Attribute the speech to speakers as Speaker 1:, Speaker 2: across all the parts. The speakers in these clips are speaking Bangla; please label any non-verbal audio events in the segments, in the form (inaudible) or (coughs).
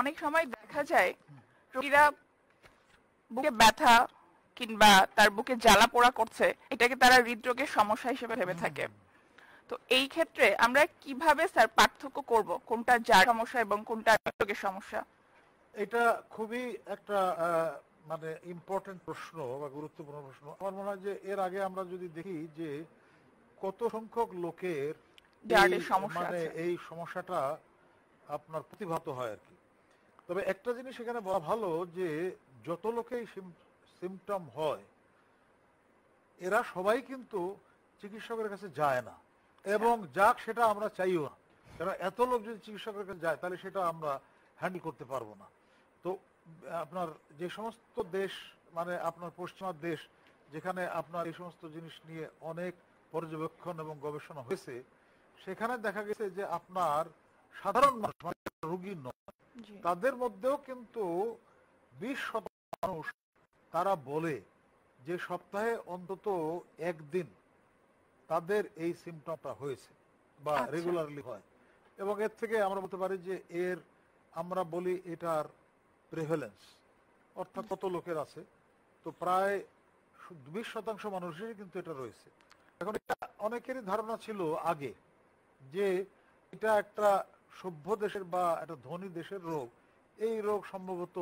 Speaker 1: অনেক সময় দেখা যায় রোগীরা বুকে ব্যথা কিংবা তার বুকে জ্বালা পোড়া করছে এটাকে তারা হৃদরোগের সমস্যা হিসেবে ভেবে থাকে তো এই ক্ষেত্রে আমরা কিভাবে স্যার পার্থক্য করব কোনটা যার সমস্যা এবং
Speaker 2: কোনটা হৃদরোগের সমস্যা এটা খুবই একটা মানে ইম্পর্টেন্ট প্রশ্ন বা গুরুত্বপূর্ণ প্রশ্ন আমার মনে হয় যে এর আগে আমরা যদি দেখি যে কত সংখ্যক লোকের মানে এই সমস্যাটা আপনার প্রতিভাত হয় আর কি তবে একটা জিনিস এখানে বলা ভালো যে যত লোকেই সিমটম হয় এরা সবাই কিন্তু চিকিৎসকের কাছে যায় না এবং যাক সেটা আমরা চাইও না কারণ এত লোক যদি চিকিৎসকের কাছে যায় তাহলে সেটা আমরা হ্যান্ডেল করতে পারবো না তো আপনার যে সমস্ত দেশ মানে আপনার পশ্চিমা দেশ যেখানে আপনার এই সমস্ত জিনিস নিয়ে অনেক পর্যবেক্ষণ এবং গবেষণা হয়েছে সেখানে দেখা গেছে যে আপনার সাধারণ মানুষ মানে রুগী নয় তাদের মধ্যেও কিন্তু বিশ শতাংশ মানুষ তারা বলে যে সপ্তাহে অন্তত একদিন তাদের এই সিমটমটা হয়েছে বা রেগুলারলি আচ্ছা। হয় এবং এর থেকে আমরা বলতে পারি যে এর আমরা বলি এটার প্রেভেলেন্স অর্থাৎ কত লোকের আছে তো প্রায় বিশ শতাংশ মানুষেরই কিন্তু এটা রয়েছে এখন এটা অনেকেরই ধারণা ছিল আগে যে এটা একটা সভ্য দেশের বা একটা ধনী দেশের রোগ এই রোগ সম্ভবত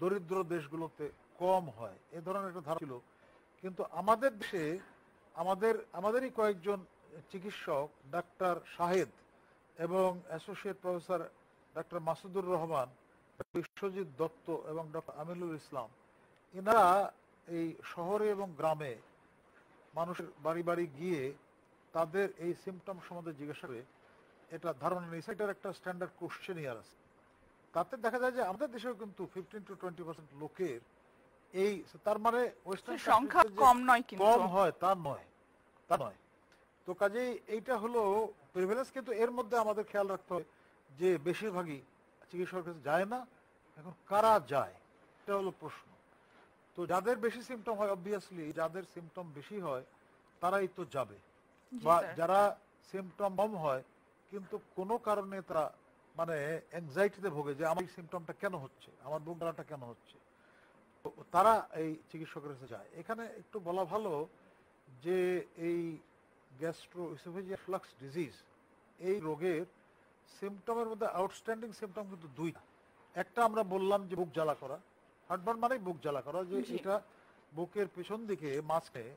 Speaker 2: দরিদ্র দেশগুলোতে কম হয় এ ধরনের একটা ধারা ছিল কিন্তু আমাদের দেশে আমাদের আমাদেরই কয়েকজন চিকিৎসক ডাক্তার শাহেদ এবং associate professor doctor Masudur Rahman Biswajit Dutta এবং ডক্টর আমিনুল ইসলাম এনারা এই শহরে এবং গ্রামে মানুষের বাড়ি বাড়ি গিয়ে তাদের এই সিমটম সম্বন্ধে জিজ্ঞাসা করে এটা ধারণা নেই সেটার একটা স্ট্যান্ডার্ড কোশ্চেন ইয়ার আছে তাতে দেখা যায় যে আমাদের দেশেও কিন্তু ফিফটিন টু টোয়েন্টি পার্সেন্ট লোকের এই তার মানে ওয়েস্টার্ন সংখ্যা কম নয় কিন্তু কম হয় তা নয় তা নয় তো কাজেই এইটা হলো প্রিভিলেজ কিন্তু এর মধ্যে আমাদের খেয়াল রাখতে হয় যে বেশিরভাগই চিকিৎসকের কাছে যায় না এখন কারা যায় এটা হলো প্রশ্ন তো যাদের বেশি সিমটম হয় অবভিয়াসলি যাদের সিমটম বেশি হয় তারাই তো যাবে বা যারা সিমটম কম হয় কিন্তু কোনো কারণে তারা মানে অ্যাংজাইটিতে ভোগে যে আমার এই সিমটমটা কেন হচ্ছে আমার বুক ডালাটা কেন হচ্ছে তারা এই চিকিৎসকের কাছে যায় এখানে একটু বলা ভালো যে এই গ্যাস্ট্রো ফ্লাক্স ডিজিজ এই রোগের সিমটমের মধ্যে আউটস্ট্যান্ডিং সিমটম কিন্তু দুই একটা আমরা বললাম যে বুক জ্বালা করা হার্টবার্ন মানেই বুক জ্বালা করা যে এটা বুকের পেছন দিকে মাঝখানে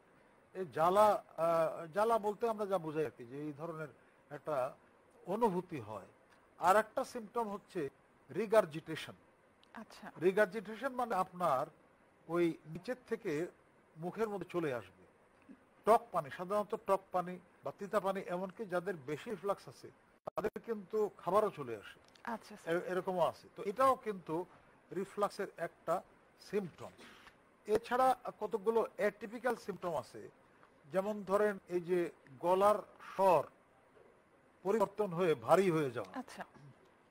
Speaker 2: এই জ্বালা জ্বালা বলতে আমরা যা বুঝাই আর যে এই ধরনের একটা অনুভূতি হয় আর একটা সিমটম হচ্ছে রিগার্জিটেশন আচ্ছা রিগার্জিটেশন মানে আপনার ওই নিচের থেকে মুখের মধ্যে চলে আসবে টক পানি সাধারণত টক পানি বা তিতা পানি এমনকি যাদের বেশি ফ্লাক্স আছে তাদের কিন্তু খাবারও চলে আসে আচ্ছা এরকমও আছে তো এটাও কিন্তু রিফ্লাক্সের একটা সিমটম এছাড়া কতগুলো অ্যাটিপিক্যাল সিমটম আছে যেমন ধরেন এই যে গলার স্বর পরিবর্তন হয়ে ভারী হয়ে যাওয়া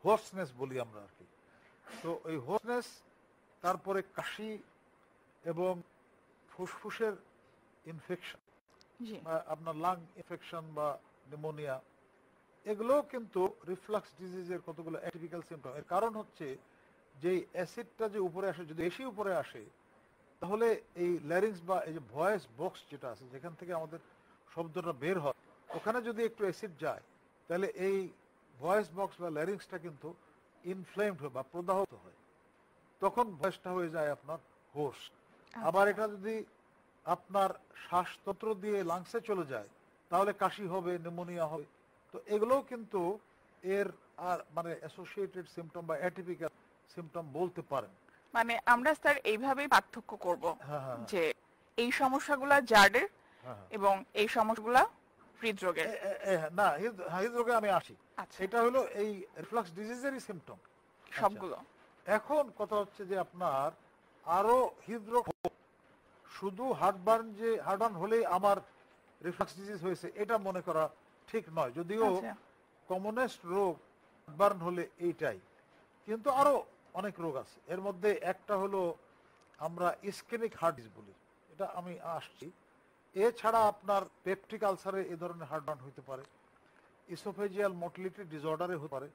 Speaker 2: হোসনেস আচ্ছা। বলি আমরা আর কি তো এই হোসনেস তারপরে কাশি এবং ফুসফুসের ইনফেকশন আপনার লাং ইনফেকশন বা নিউমোনিয়া এগুলো কিন্তু রিফ্লাক্স ডিজিজের কতগুলো অ্যাটিপিক্যাল সিমটম এর কারণ হচ্ছে যে অ্যাসিডটা যে উপরে আসে যদি বেশি উপরে আসে তাহলে এই ল্যারিংস বা এই যে ভয়েস বক্স যেটা আছে যেখান থেকে আমাদের শব্দটা বের হয় ওখানে যদি একটু অ্যাসিড যায় তাহলে এই ভয়েস বক্স বা ল্যারিংসটা কিন্তু ইনফ্লেমড হয় বা প্রদাহত হয় তখন ভয়েসটা হয়ে যায় আপনার হোস আচ্ছা। আবার এটা যদি আপনার শ্বাসতন্ত্র দিয়ে লাংসে চলে যায় তাহলে কাশি হবে নিমোনিয়া হবে তো এগুলোও কিন্তু এর আর মানে অ্যাসোসিয়েটেড সিমটম বা অ্যাটিপিক্যাল সিমটম বলতে পারেন
Speaker 1: মানে আমরা স্যার এইভাবেই পার্থক্য করব হ্যাঁ, হ্যাঁ, হ্যাঁ। যে এই সমস্যাগুলা জার্ডের এবং এই সমস্যাগুলা
Speaker 2: হৃদরোগের না হ্যাঁ, হৃদরোগে আমি আসি আচ্ছা। এটা হলো এই রিফ্লাক্স ডিজিজেরই সিমটম সবগুলো আচ্ছা। এখন কথা হচ্ছে যে আপনার আরো হৃদরোগ শুধু হার্টবার্ন যে হার্টবার্ন হলেই আমার রিফ্লাক্স ডিজিজ হয়েছে এটা মনে করা ঠিক নয় যদিও কমনেস্ট আচ্ছা। রোগ হার্টবার্ন হলে এইটাই কিন্তু আরো অনেক রোগ আছে এর মধ্যে একটা হলো আমরা স্কেনিক হার্ট ডিজিজ বলি এটা আমি আসছি এছাড়া আপনার পেপটিক আলসারে এ ধরনের হার্ট হইতে পারে ইসোফেজিয়াল মোটিলিটি ডিসঅর্ডারে হতে পারে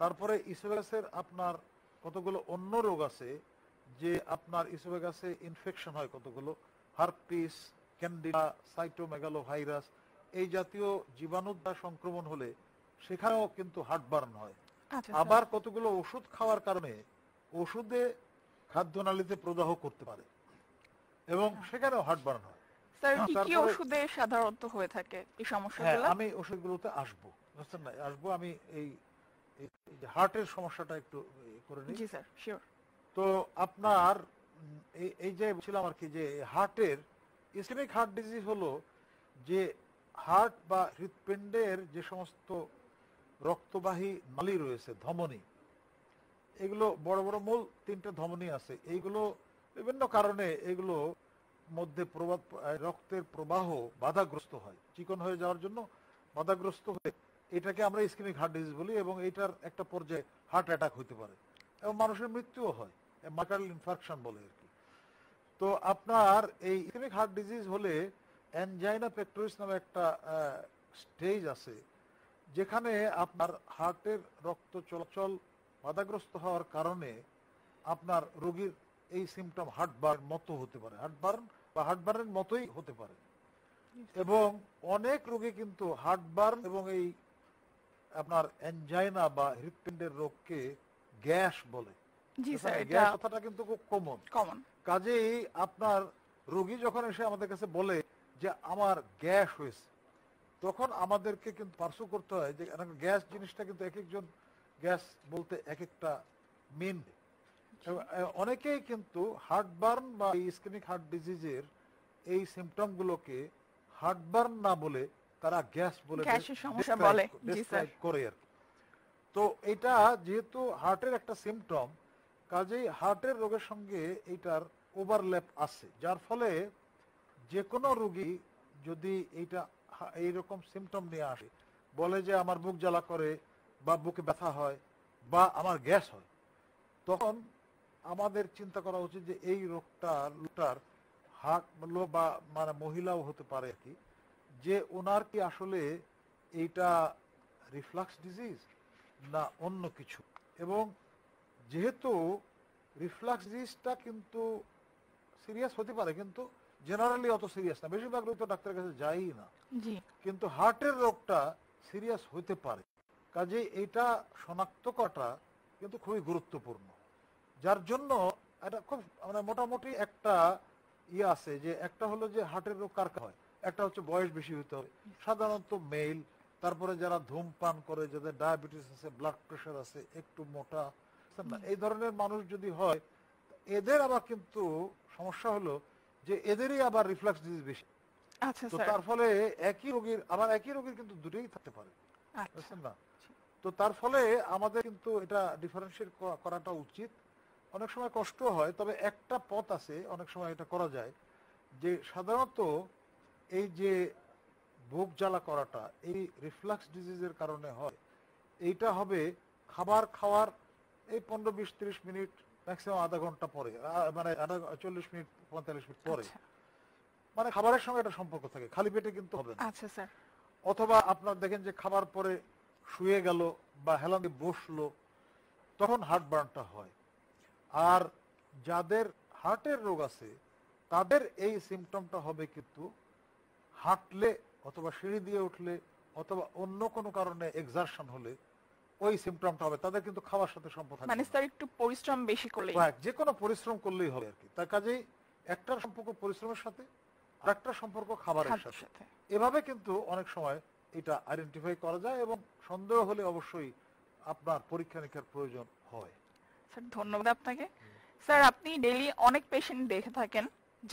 Speaker 2: তারপরে ইসোভেগাসের আপনার কতগুলো অন্য রোগ আছে যে আপনার ইসোভেগাসে ইনফেকশন হয় কতগুলো হার্পিস ক্যান্ডিডা সাইটোমেগালো ভাইরাস এই জাতীয় জীবাণু দ্বারা সংক্রমণ হলে সেখানেও কিন্তু হার্টবার্ন হয় আচ্ছা, আচ্ছা। আবার কতগুলো ওষুধ খাওয়ার কারণে ওষুধে খাদ্যনালীতে প্রদাহ করতে পারে এবং আচ্ছা। সেখানেও হার্টবার্ন হয় স্যার কি কি
Speaker 1: ওষুধে সাধারণত হয়ে থাকে এই সমস্যাগুলো হ্যাঁ, আমি
Speaker 2: ওষুধগুলোতে আসবো বুঝছেন না আসবো আমি এই হার্টের সমস্যাটা একটু করে নিই জি স্যার শিওর তো আপনার এই যে বলছিলাম আর কি যে হার্টের হার্ট ডিজিজ হলো যে হার্ট বা হৃৎপিণ্ডের যে সমস্ত রক্তবাহী নালী রয়েছে ধমনী এগুলো বড় বড় মূল তিনটা ধমনী আছে এইগুলো বিভিন্ন কারণে এগুলো মধ্যে প্রবাদ রক্তের প্রবাহ বাধাগ্রস্ত হয় চিকন হয়ে যাওয়ার জন্য বাধাগ্রস্ত হয়ে এটাকে আমরা স্কিনিক হার্ট ডিজিজ বলি এবং এটার একটা পর্যায়ে হার্ট অ্যাটাক হতে পারে এবং মানুষের মৃত্যুও হয় মাকাল ইনফাকশন বলে আর কি তো আপনার এই ইসকেমিক হার্ট ডিজিজ হলে অ্যানজাইনা পেক্টোরিস নামে একটা স্টেজ আছে যেখানে আপনার হার্টের রক্ত চলাচল বাধাগ্রস্ত হওয়ার কারণে আপনার রোগীর এই সিমটম হার্ট বার্ন মতো হতে পারে হার্ট বার্ন বা হার্টবার্নের মতোই হতে পারে এবং অনেক রোগে কিন্তু হার্টবার্ন এবং এই আপনার এনজাইনা বা হৃৎপিণ্ডের রোগকে গ্যাস বলে গ্যাস কথাটা কিন্তু খুব কমন কমন কাজেই আপনার রোগী যখন এসে আমাদের কাছে বলে যে আমার গ্যাস হয়েছে তখন আমাদেরকে কিন্তু পার্সু করতে হয় যে গ্যাস জিনিসটা কিন্তু এক একজন গ্যাস বলতে এক একটা মেন অনেকেই কিন্তু হার্টবার্ন বা ইসকেমিক হার্ট ডিজিজের এই হার্টবার্ন না বলে তারা গ্যাস বলে তো এটা যেহেতু হার্টের একটা সিমটম কাজেই হার্টের রোগের সঙ্গে এটার ওভারল্যাপ আছে যার ফলে যে কোনো রোগী যদি এইটা এইরকম সিমটম নিয়ে আসে বলে যে আমার বুক জ্বালা করে বা বুকে ব্যথা হয় বা আমার গ্যাস হয় তখন আমাদের চিন্তা করা উচিত যে এই রোগটা লোকটার হাক বা মানে মহিলাও হতে পারে আর কি যে ওনার কি আসলে এইটা রিফ্লাক্স ডিজিজ না অন্য কিছু এবং যেহেতু রিফ্লাক্স ডিজিজটা কিন্তু সিরিয়াস হতে পারে কিন্তু জেনারেলি অত সিরিয়াস না বেশিরভাগ লোক তো ডাক্তারের কাছে যাই না কিন্তু হার্টের রোগটা সিরিয়াস হতে পারে কাজে এটা শনাক্ত করাটা কিন্তু খুবই গুরুত্বপূর্ণ যার জন্য এটা খুব মানে মোটামুটি একটা ইয়ে আছে যে একটা হলো যে হার্টের রোগ কার হয় একটা হচ্ছে বয়স বেশি হতে হবে সাধারণত মেল তারপরে যারা ধূমপান করে যাদের ডায়াবেটিস আছে ব্লাড প্রেশার আছে একটু মোটা এই ধরনের মানুষ যদি হয় এদের আবার কিন্তু সমস্যা হলো যে এদেরই আবার রিফ্লাক্স ডিজিজ বেশি আচ্ছা, তো তার ফলে একই রোগীর আবার একই রোগীর কিন্তু দুটোই থাকতে পারে আচ্ছা। বুঝছেন না তো তার ফলে আমাদের কিন্তু এটা ডিফারেন্সিয়েট করাটা উচিত অনেক সময় কষ্ট হয় তবে একটা পথ আছে অনেক সময় এটা করা যায় যে সাধারণত এই যে ভোগ জ্বালা করাটা এই রিফ্লাক্স ডিজিজের কারণে হয় এইটা হবে খাবার খাওয়ার এই পনেরো বিশ তিরিশ মিনিট ম্যাক্সিমাম আধা ঘন্টা পরে মানে আধা চল্লিশ মিনিট পঁয়তাল্লিশ মিনিট পরে আচ্ছা। মানে খাবারের সঙ্গে একটা সম্পর্ক থাকে খালি পেটে কিন্তু হবে আচ্ছা স্যার অথবা আপনার দেখেন যে খাবার পরে শুয়ে গেল বা হেলানে বসলো তখন হার্ট বার্নটা হয় আর যাদের হার্টের রোগ আছে তাদের এই সিমটমটা হবে কিন্তু হাঁটলে অথবা সিঁড়ি দিয়ে উঠলে অথবা অন্য কোনো কারণে এক্সারশন হলে ওই সিমটমটা হবে তাদের কিন্তু খাওয়ার সাথে সম্পর্ক মানে
Speaker 1: স্যার একটু পরিশ্রম বেশি করলে
Speaker 2: যে কোনো পরিশ্রম করলেই হবে আর কি তার কাজেই একটার সম্পর্ক পরিশ্রমের সাথে আর একটা সম্পর্ক খাবারের সাথে এভাবে কিন্তু অনেক সময় এটা আইডেন্টিফাই করা যায় এবং সন্দেহ হলে অবশ্যই আপনার পরীক্ষা নিরীক্ষার প্রয়োজন হয়
Speaker 1: স্যার ধন্যবাদ আপনাকে স্যার আপনি ডেলি অনেক পেশেন্ট দেখে থাকেন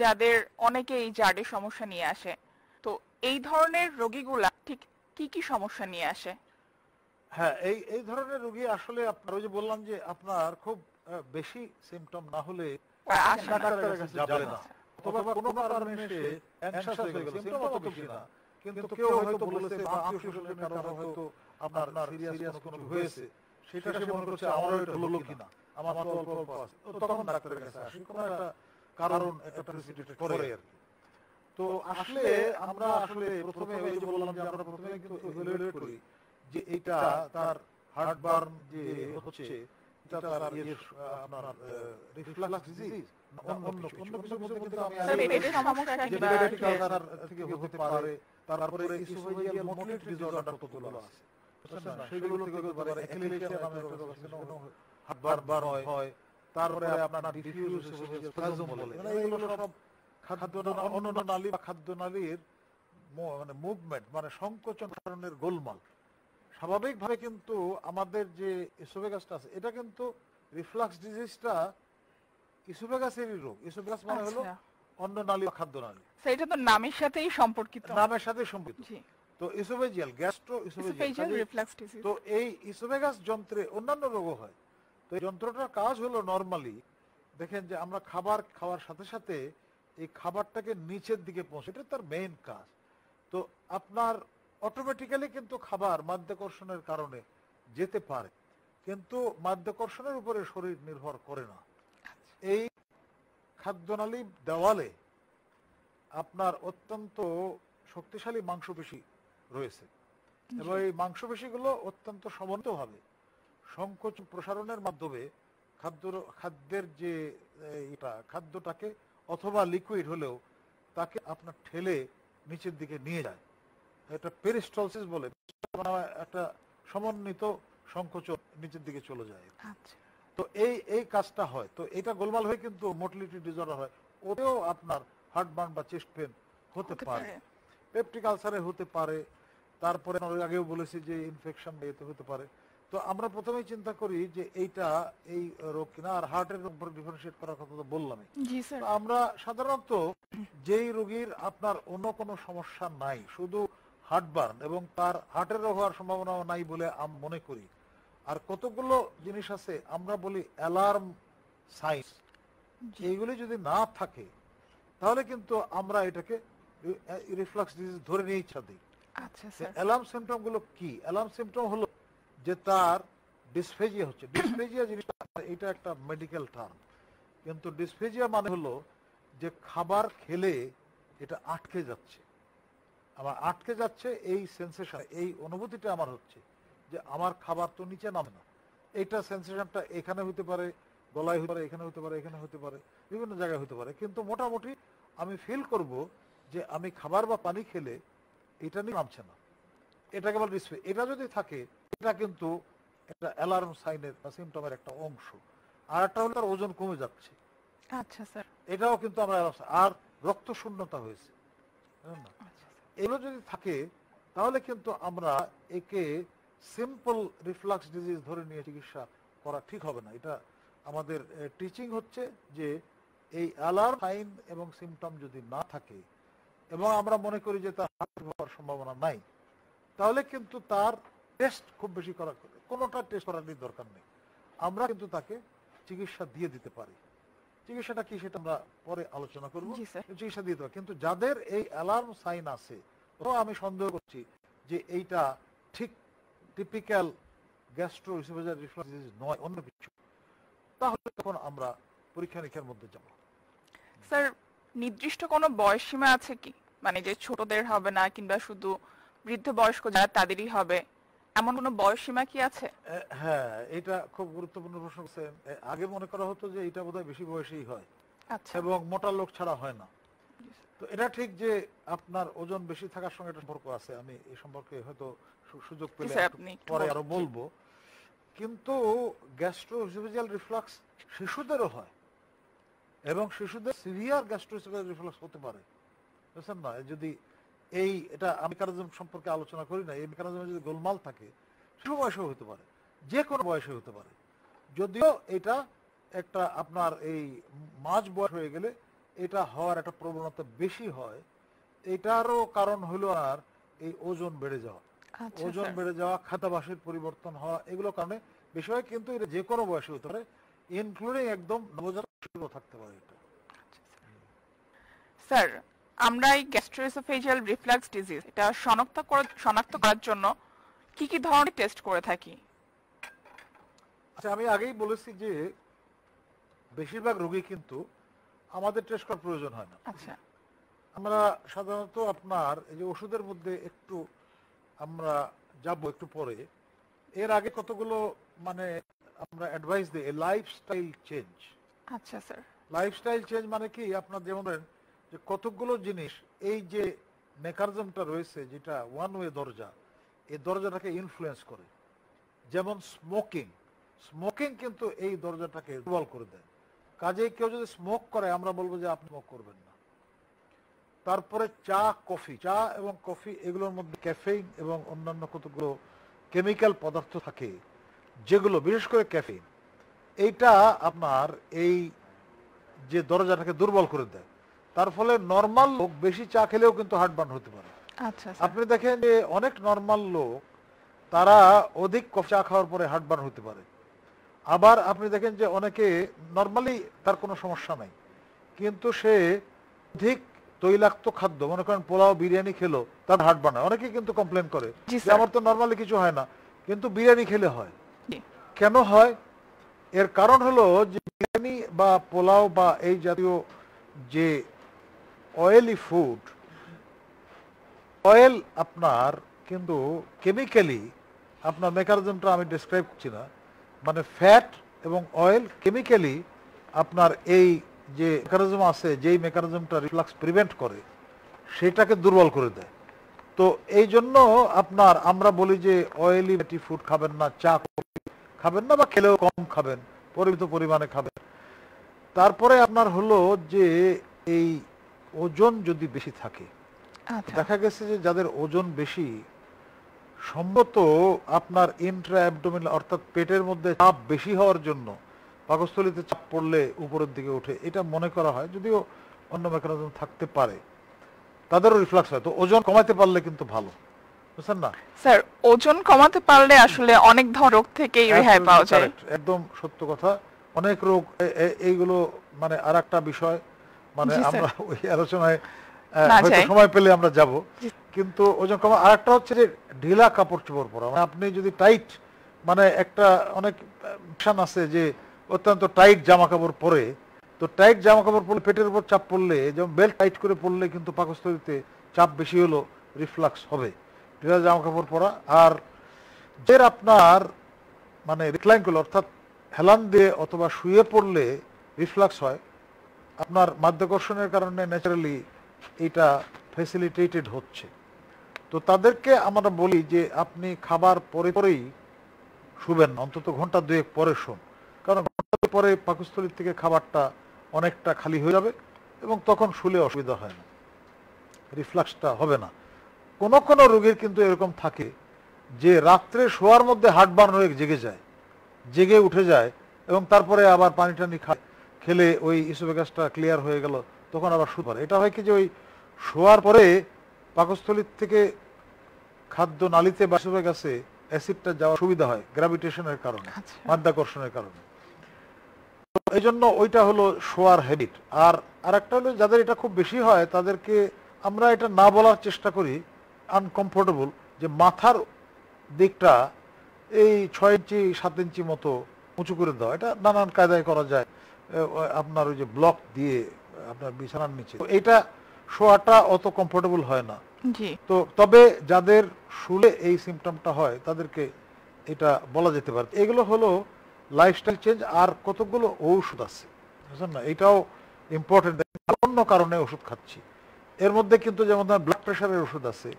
Speaker 1: যাদের অনেকে এই জার্ডের সমস্যা নিয়ে আসে তো এই ধরনের রোগীগুলা ঠিক কি কি সমস্যা নিয়ে আসে
Speaker 2: হ্যাঁ এই এই ধরনের রোগী আসলে আপনার ওই যে বললাম যে আপনার খুব বেশি সিমটম না হলে কিন্তু কেউ হয়তো বলেছে আপনার সিরিয়াস কোনো হয়েছে সেটা সে মনে করছে আমারও এটা হলো কিনা আমার মাত্র অল্প অল্প আছে তখন ডাক্তারের কাছে আসি কোনো একটা কারণ একটা প্রেসিডিটেট করে আর তো আসলে আমরা আসলে প্রথমে ওই যে বললাম যে আমরা প্রথমে কিন্তু ইভ্যালুয়েট করি যে এটা তার হার্ট বার্ন যে হচ্ছে এটা তার আর ইয়ে, আপনার রিফ্লাক্স ডিজিজ অন্য অন্য কিছুর মধ্যে কিন্তু আমি আর থেকে হতে পারে তারপরে ইসোফেজিয়াল মোটরেট ডিসঅর্ডারটা তো আছে মানে মানে গোলমাল স্বাভাবিক ভাবে কিন্তু আমাদের যে ইসোবেগাসটা আছে এটা কিন্তু রিফ্লাক্স ডিজিজটা ইসোবেগাসেরই রোগ ইসোবেগাস মানে হলো আচ্ছা। অন্ননালী বা নালী সেটা আচ্ছা, তো নামের সাথেই সম্পর্কিত নামের সাথে সম্পর্কিত তো ইসোফেজিয়াল গ্যাস্ট্রো তো এই ইসোফেগাস যন্ত্রে অন্যান্য হয় তো যন্ত্রটার কাজ হলো দেখেন যে আমরা খাবার খাওয়ার সাথে সাথে এই খাবারটাকে নিচের দিকে পৌঁছে এটা তার মেইন কাজ তো আপনার অটোমেটিক্যালি কিন্তু খাবার মাধ্যাকর্ষণের কারণে যেতে পারে কিন্তু মাধ্যাকর্ষণের উপরে শরীর নির্ভর করে না এই খাদ্যনালী দেওয়ালে আপনার অত্যন্ত শক্তিশালী মাংসপেশী রয়েছে এবং এই মাংসপেশিগুলো অত্যন্ত সমন্তভাবে সংকোচ প্রসারণের মাধ্যমে খাদ্য খাদ্যের যে এটা খাদ্যটাকে অথবা লিকুইড হলেও তাকে আপনার ঠেলে নিচের দিকে নিয়ে যায় এটা পেরিস্টলসিস বলে মানে একটা সমন্বিত সংকোচন নিচের দিকে চলে যায় আচ্ছা। তো এই এই কাজটা হয় তো এটা গোলমাল হয়ে কিন্তু মোটিলিটি ডিজর্ডার হয় ওতেও আপনার হার্ট বার্ন বা চেস্ট পেন হতে পারে পেপটিক আলসারে হতে পারে তারপরে আগেও বলেছি যে ইনফেকশন এতে হতে পারে তো আমরা প্রথমেই চিন্তা করি যে এইটা এই রোগ কিনা আর হার্টের উপর ডিফারেন্সিয়েট করার কথা তো বললামই আমরা সাধারণত যেই রোগীর আপনার অন্য কোনো সমস্যা নাই শুধু হার্টবার্ন এবং তার হার্টের রোগ হওয়ার সম্ভাবনাও নাই বলে আমি মনে করি আর কতগুলো জিনিস আছে আমরা বলি অ্যালার্ম সাইন এইগুলি যদি না থাকে তাহলে কিন্তু আমরা এটাকে রিফ্লাক্স ডিজিজ ধরে নিয়ে ইচ্ছা দিই অ্যালার্ম আচ্ছা, সিমটম গুলো কি অ্যালার্ম সিমটম হলো যে তার ডিসফেজিয়া হচ্ছে ডিসফেজিয়া (coughs) জিনিসটা এটা একটা মেডিকেল টার্ম কিন্তু ডিসফেজিয়া মানে হলো যে খাবার খেলে এটা আটকে যাচ্ছে আমার আটকে যাচ্ছে এই সেন্সেশন এই অনুভূতিটা আমার হচ্ছে যে আমার খাবার তো নিচে নামে না এইটা সেন্সেশনটা এখানে হতে পারে গলায় হতে পারে এখানে হতে পারে এখানে হতে পারে বিভিন্ন জায়গায় হতে পারে কিন্তু মোটামুটি আমি ফিল করব যে আমি খাবার বা পানি খেলে এটা নিয়ে নামছে না এটা কেবল রিসপে এটা যদি থাকে এটা কিন্তু একটা অ্যালার্ম সাইনের বা সিমটমের একটা অংশ আর একটা হলো তার ওজন কমে যাচ্ছে আচ্ছা স্যার এটাও কিন্তু আমরা আর রক্ত শূন্যতা হয়েছে আচ্ছা, এগুলো যদি থাকে তাহলে কিন্তু আমরা একে সিম্পল রিফ্লাক্স ডিজিজ ধরে নিয়ে চিকিৎসা করা ঠিক হবে না এটা আমাদের টিচিং হচ্ছে যে এই অ্যালার্ম সাইন এবং সিমটম যদি না থাকে এবং আমরা মনে করি যে তার হওয়ার সম্ভাবনা নাই তাহলে কিন্তু তার টেস্ট খুব বেশি করা কোনোটা টেস্ট করার দরকার নেই আমরা কিন্তু তাকে চিকিৎসা দিয়ে দিতে পারি চিকিৎসাটা কি সেটা আমরা পরে আলোচনা করব চিকিৎসা দিয়ে দেওয়া কিন্তু যাদের এই অ্যালার্ম সাইন আছে তো আমি সন্দেহ করছি যে এইটা ঠিক টিপিক্যাল গ্যাস্ট্রো নয় অন্য কিছু তাহলে তখন আমরা পরীক্ষা নিরীক্ষার মধ্যে যাব স্যার
Speaker 1: নির্দিষ্ট কোনো বয়স সীমা আছে কি মানে যে ছোটদের হবে না কিংবা শুধু বৃদ্ধ বয়স্ক যারা তাদেরই হবে এমন কোন বয়স সীমা কি আছে
Speaker 2: হ্যাঁ এটা খুব গুরুত্বপূর্ণ প্রশ্ন করছেন আগে মনে করা হতো যে এটা বোধহয় বেশি বয়সেই হয় আচ্ছা এবং মোটা লোক ছাড়া হয় না তো এটা ঠিক যে আপনার ওজন বেশি থাকার সঙ্গে একটা সম্পর্ক আছে আমি এই সম্পর্কে হয়তো সুযোগ পেলে পরে আরো বলবো কিন্তু গ্যাস্ট্রোইসোফেজিয়াল রিফ্লাক্স শিশুদেরও হয় এবং শিশুদের সিভিয়ার গ্যাস্ট্রোইসোফেজিয়াল রিফ্লাক্স হতে পারে বুঝছেন না যদি এই এটা আমি মেকানিজম সম্পর্কে আলোচনা করি না এই মেকানিজমে যদি গোলমাল থাকে শুভ বয়সেও হতে পারে যে কোনো বয়সে হতে পারে যদিও এটা একটা আপনার এই মাঝ বয়স হয়ে গেলে এটা হওয়ার একটা প্রবণতা বেশি হয় এটারও কারণ হলো আর এই ওজন বেড়ে যাওয়া আচ্ছা, ওজন আচ্ছা। বেড়ে যাওয়া খাতাবাসের পরিবর্তন হওয়া এগুলো কারণে বেশি হয় কিন্তু এটা যে কোনো বয়সে হতে পারে ইনক্লুডিং একদম নবজাত থাকতে পারে এটা আচ্ছা,
Speaker 1: স্যার আমরা এই গ্যাস্ট্রোএসোফেজিয়াল রিফ্লাক্স ডিজিজ এটা শনাক্ত শনাক্ত করার
Speaker 2: জন্য কি কি ধরনের টেস্ট করে থাকি আচ্ছা আমি আগেই বলেছি যে বেশিরভাগ রোগী কিন্তু আমাদের টেস্ট করার প্রয়োজন হয় না আচ্ছা আমরা সাধারণত আপনার এই যে ওষুধের মধ্যে একটু আমরা যাব একটু পরে এর আগে কতগুলো মানে আমরা অ্যাডভাইস দিই লাইফস্টাইল চেঞ্জ আচ্ছা স্যার লাইফস্টাইল চেঞ্জ মানে কি আপনার যেমন যে কতগুলো জিনিস এই যে মেকানিজমটা রয়েছে যেটা ওয়ান ওয়ে দরজা এই দরজাটাকে ইনফ্লুয়েন্স করে যেমন স্মোকিং স্মোকিং কিন্তু এই দরজাটাকে দুর্বল করে দেয় কাজেই কেউ যদি স্মোক করে আমরা বলবো যে আপনি স্মোক করবেন না তারপরে চা কফি চা এবং কফি এগুলোর মধ্যে ক্যাফেইন এবং অন্যান্য কতগুলো কেমিক্যাল পদার্থ থাকে যেগুলো বিশেষ করে ক্যাফেইন এইটা আপনার এই যে দরজাটাকে দুর্বল করে দেয় তার ফলে নর্মাল লোক বেশি চা খেলেও কিন্তু বার্ন হতে পারে আচ্ছা, আচ্ছা। আপনি দেখেন যে অনেক নর্মাল লোক তারা অধিক চা খাওয়ার পরে বার্ন হতে পারে আবার আপনি দেখেন যে অনেকে নর্মালি তার কোনো সমস্যা নাই কিন্তু সে অধিক তৈলাক্ত খাদ্য মনে করেন পোলাও বিরিয়ানি খেলো তার হার্ট হয় অনেকে কিন্তু কমপ্লেন করে যে আমার তো নর্মালি কিছু হয় না কিন্তু বিরিয়ানি খেলে হয় কেন হয় এর কারণ হলো যে বিরিয়ানি বা পোলাও বা এই জাতীয় যে অয়েলি ফুড অয়েল আপনার কিন্তু কেমিক্যালি আপনার মেকানিজমটা আমি ডিসক্রাইব করছি না মানে ফ্যাট এবং অয়েল কেমিক্যালি আপনার এই যে মেকানিজম আছে যেই মেকানিজমটা রিফ্লাক্স প্রিভেন্ট করে সেটাকে দুর্বল করে দেয় তো এই জন্য আপনার আমরা বলি যে অয়েলি ফ্যাটি ফুড খাবেন না চা খাবেন না বা খেলেও কম খাবেন পরিমিত পরিমাণে খাবেন তারপরে আপনার হলো যে এই ওজন যদি বেশি থাকে আচ্ছা। দেখা গেছে যে যাদের ওজন বেশি সম্ভবত আপনার ইন্ট্রা অ্যাবডোমিন অর্থাৎ পেটের মধ্যে চাপ বেশি হওয়ার জন্য পাকস্থলিতে চাপ পড়লে উপরের দিকে উঠে এটা মনে করা হয় যদিও অন্য মেকানিজম থাকতে পারে তাদেরও রিফ্লাক্স হয় তো ওজন কমাতে পারলে কিন্তু ভালো বুঝছেন না
Speaker 1: স্যার ওজন কমাতে পারলে আসলে অনেক ধর রোগ থেকেই রেহাই পাওয়া যায়
Speaker 2: একদম সত্য কথা অনেক রোগ এইগুলো মানে আর একটা বিষয় মানে আমরা (laughs) ওই আলোচনায় সময় পেলে আমরা যাব কিন্তু ওজন কমা আর একটা হচ্ছে যে ঢিলা কাপড় চোপড় পরা মানে আপনি যদি টাইট মানে একটা অনেক ফ্যান আছে যে অত্যন্ত টাইট জামা কাপড় পরে তো টাইট জামা কাপড় পরলে পেটের উপর চাপ পড়লে যেমন বেল্ট টাইট করে পড়লে কিন্তু পাকস্থলিতে চাপ বেশি হলো রিফ্লাক্স হবে ঢিলা জামা কাপড় পরা আর যে আপনার মানে রিক্লাইন করলে অর্থাৎ হেলান দিয়ে অথবা শুয়ে পড়লে রিফ্লাক্স হয় আপনার মাধ্যাকর্ষণের কারণে ন্যাচারালি এটা ফেসিলিটেটেড হচ্ছে তো তাদেরকে আমরা বলি যে আপনি খাবার পরে পরেই শুবেন অন্তত ঘন্টা দুয়েক পরে শোন কারণ ঘন্টা পরে পাকস্থলীর থেকে খাবারটা অনেকটা খালি হয়ে যাবে এবং তখন শুলে অসুবিধা হয় না রিফ্লাক্সটা হবে না কোন কোনো রোগীর কিন্তু এরকম থাকে যে রাত্রে শোয়ার মধ্যে হাট বার্ন হয়ে জেগে যায় জেগে উঠে যায় এবং তারপরে আবার পানি টানি খায় খেলে ওই ইসবে গাছটা ক্লিয়ার হয়ে গেল তখন আবার শুধু এটা হয় কি যে ওই শোয়ার পরে পাকস্থলীর থেকে খাদ্য নালিতে বা ইসবে গাছে অ্যাসিডটা যাওয়ার সুবিধা হয় গ্র্যাভিটেশনের কারণে আচ্ছা। মাধ্যাকর্ষণের কারণে এই জন্য ওইটা হলো শোয়ার হ্যাবিট আর আরেকটা হলো যাদের এটা খুব বেশি হয় তাদেরকে আমরা এটা না বলার চেষ্টা করি আনকমফোর্টেবল যে মাথার দিকটা এই ছয় ইঞ্চি সাত ইঞ্চি মতো উঁচু করে দেওয়া এটা নানান কায়দায় করা যায় আপনার ওই যে ব্লক দিয়ে আপনার বিছানার নিচে এটা শোয়াটা অত কমফোর্টেবল হয় না তো তবে যাদের শুলে এই সিমটমটা হয় তাদেরকে এটা বলা যেতে পারে এগুলো হলো লাইফস্টাইল চেঞ্জ আর কতগুলো ঔষধ আছে বুঝলেন না এটাও ইম্পর্টেন্ট অন্য কারণে ওষুধ খাচ্ছি এর মধ্যে কিন্তু যেমন ধরেন ব্লাড প্রেশারের ওষুধ আছে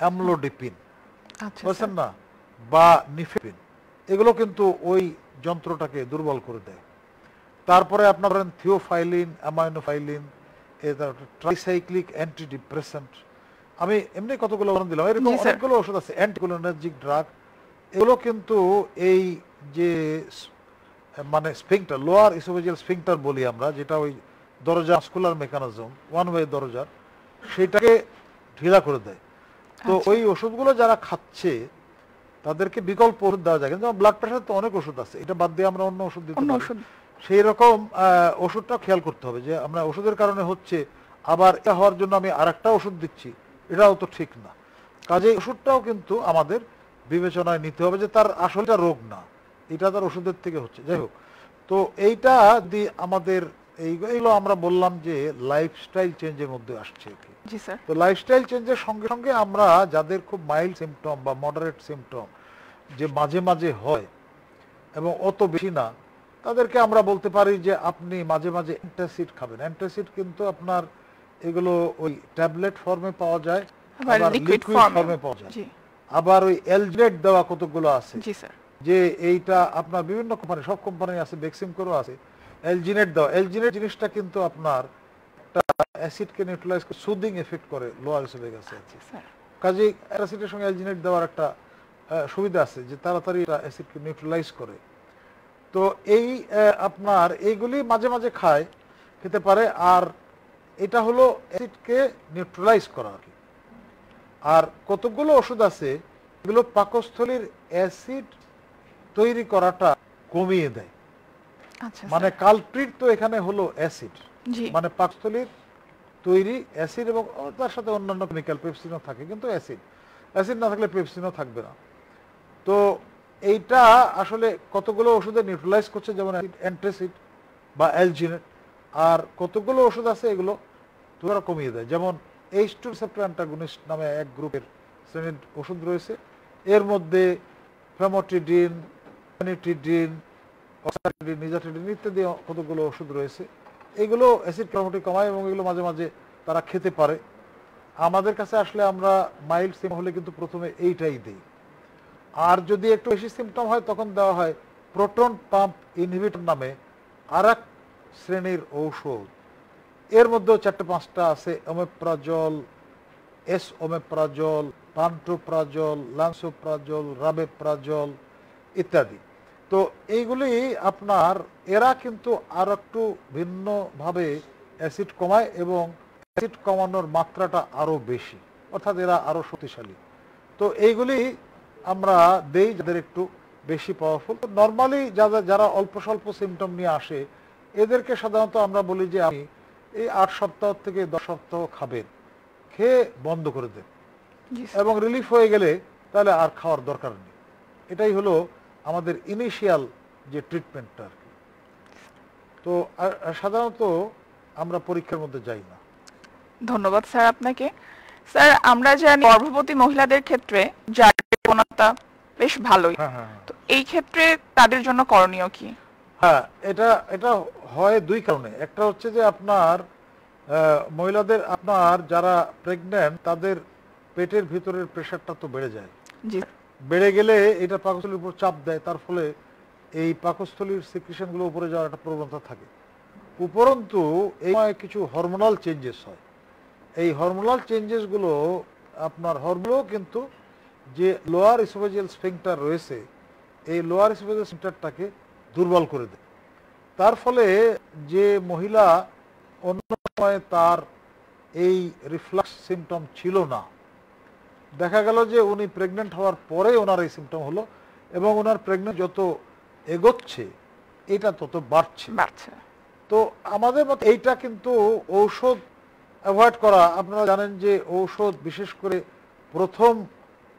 Speaker 2: অ্যামলোডিপিন আচ্ছা, বুঝছেন আচ্ছা। না বা নিফেপিন এগুলো কিন্তু ওই যন্ত্রটাকে দুর্বল করে দেয় তারপরে আপনার ধরেন theophylline aminophylline tricyclic anti depressant আমি এমনি কতগুলো উদাহরণ দিলাম এরকম অনেকগুলো ওষুধ আছে অ্যান্টিকোলোনার্জিক ড্রাগ এগুলো কিন্তু এই যে মানে স্পিংটার লোয়ার ইসোফেজিয়াল স্পিংটার বলি আমরা যেটা ওই দরজা স্কুলার মেকানিজম ওয়ান ওয়ে দরজার সেটাকে ঢিলা করে দেয় তো আচ্ছা। ওই ওষুধগুলো যারা খাচ্ছে তাদেরকে বিকল্প ওষুধ দেওয়া যায় কিন্তু ব্লাড প্রেশার তো অনেক ওষুধ আছে এটা বাদ দিয়ে আমরা অন্য ওষুধ দিতে পারি সেই রকম ওষুধটা খেয়াল করতে হবে যে আমরা ওষুধের কারণে হচ্ছে আবার এটা হওয়ার জন্য আমি আর একটা ওষুধ দিচ্ছি এটাও তো ঠিক না কাজে ওষুধটাও কিন্তু আমাদের বিবেচনায় নিতে হবে যে তার আসলটা রোগ না এটা তার ওষুধের থেকে হচ্ছে যাই হোক তো এইটা দি আমাদের এইগুলো আমরা বললাম যে লাইফস্টাইল চেঞ্জের মধ্যে আসছে তো লাইফস্টাইল চেঞ্জের সঙ্গে সঙ্গে আমরা যাদের খুব মাইল্ড সিমটম বা মডারেট সিমটম যে মাঝে মাঝে হয় এবং অত বেশি না তাদেরকে আমরা বলতে পারি যে আপনি মাঝে মাঝে অ্যান্টাসিড খাবেন অ্যান্টাসিড কিন্তু আপনার এগুলো ওই ট্যাবলেট ফর্মে পাওয়া যায় আবার লিকুইড ফর্মে পাওয়া যায় আবার ওই এলজেট দেওয়া কতগুলো আছে যে এইটা আপনার বিভিন্ন কোম্পানি সব কোম্পানি আছে বেক্সিমকোরও আছে এলজিনেট দাও এলজিনেট জিনিসটা কিন্তু আপনার অ্যাসিড কে নিউট্রালাইজ করে সুদিং এফেক্ট করে লোয়ার হিসেবে গেছে কাজেই অ্যাসিডের সঙ্গে এলজিনেট দেওয়ার একটা সুবিধা আছে যে তাড়াতাড়ি এটা অ্যাসিড কে নিউট্রালাইজ করে তো এই আপনার এইগুলি মাঝে মাঝে খায় খেতে পারে আর এটা হলো অ্যাসিডকে নিউট্রালাইজ করা আর আর কতগুলো ওষুধ আছে এগুলো পাকস্থলীর অ্যাসিড তৈরি করাটা কমিয়ে দেয় আচ্ছা, আচ্ছা। মানে কালট্রিট তো এখানে হলো অ্যাসিড মানে পাকস্থলীর তৈরি অ্যাসিড এবং তার সাথে অন্যান্য কেমিক্যাল পেপসিনও থাকে কিন্তু অ্যাসিড অ্যাসিড না থাকলে পেপসিনও থাকবে না তো এইটা আসলে কতগুলো ওষুধে নিউট্রালাইজ করছে যেমন অ্যান্ট্রেসিড বা অ্যালজিনেট আর কতগুলো ওষুধ আছে এগুলো তোরা কমিয়ে দেয় যেমন এইচ টু রিসেপ্টর অ্যান্টাগনিস্ট নামে এক গ্রুপের শ্রেণীর ওষুধ রয়েছে এর মধ্যে ফ্যামোটিডিন ফ্যানিটিডিন অক্সাটিডিন নিজাটিডিন ইত্যাদি কতগুলো ওষুধ রয়েছে এগুলো অ্যাসিড ফর্মটি কমায় এবং এগুলো মাঝে মাঝে তারা খেতে পারে আমাদের কাছে আসলে আমরা মাইল্ড সিম হলে কিন্তু প্রথমে এইটাই দিই আর যদি একটু বেশি সিমটম হয় তখন দেওয়া হয় প্রোটন পাম্প ইনহিবিটর নামে আর শ্রেণীর ঔষধ এর মধ্যেও চারটে পাঁচটা আছে omeprazole esomeprazole pantoprazole lansoprazole rabeprazole ইত্যাদি তো এইগুলি আপনার এরা কিন্তু আর একটু ভিন্নভাবে অ্যাসিড কমায় এবং অ্যাসিড কমানোর মাত্রাটা আরও বেশি অর্থাৎ এরা আরও শক্তিশালী তো এইগুলি আমরা দেই যাদের একটু বেশি পাওয়ারফুল নর্মালি যাদের যারা অল্প স্বল্প সিমটম নিয়ে আসে এদেরকে সাধারণত আমরা বলি যে আপনি এই আট সপ্তাহ থেকে দশ সপ্তাহ খাবেন খেয়ে বন্ধ করে দেন এবং রিলিফ হয়ে গেলে তাহলে আর খাওয়ার দরকার নেই এটাই হলো আমাদের ইনিশিয়াল যে ট্রিটমেন্টটা আর কি তো সাধারণত আমরা পরীক্ষার মধ্যে যাই না
Speaker 1: ধন্যবাদ স্যার আপনাকে স্যার আমরা জানি গর্ভবতী মহিলাদের ক্ষেত্রে নিরাপত্তা বেশ ভালোই হ্যাঁ, হ্যাঁ, হ্যাঁ। তো এই ক্ষেত্রে তাদের জন্য করণীয় কি
Speaker 2: হ্যাঁ এটা এটা হয় দুই কারণে একটা হচ্ছে যে আপনার মহিলাদের আপনার যারা প্রেগন্যান্ট তাদের পেটের ভিতরের প্রেশারটা তো বেড়ে যায় জি বেড়ে গেলে এটা পাকস্থলীর উপর চাপ দেয় তার ফলে এই পাকস্থলীর গুলো উপরে যাওয়ার একটা প্রবণতা থাকে উপরন্তু এই সময় কিছু হরমোনাল চেঞ্জেস হয় এই হরমোনাল চেঞ্জেস গুলো আপনার হরমোনও কিন্তু যে লোয়ার ইসোফেজিয়াল স্ফিংটার রয়েছে এই লোয়ার ইসোফেজিয়াল স্পেকটারটাকে দুর্বল করে দেয় তার ফলে যে মহিলা অন্য সময় তার এই রিফ্লাক্স সিমটম ছিল না দেখা গেল যে উনি প্রেগনেন্ট হওয়ার পরে ওনার এই সিমটম হলো এবং ওনার প্রেগনেন্ট যত এগোচ্ছে এটা তত বাড়ছে বাড়ছে তো আমাদের মতো এইটা কিন্তু ঔষধ অ্যাভয়েড করা আপনারা জানেন যে ঔষধ বিশেষ করে প্রথম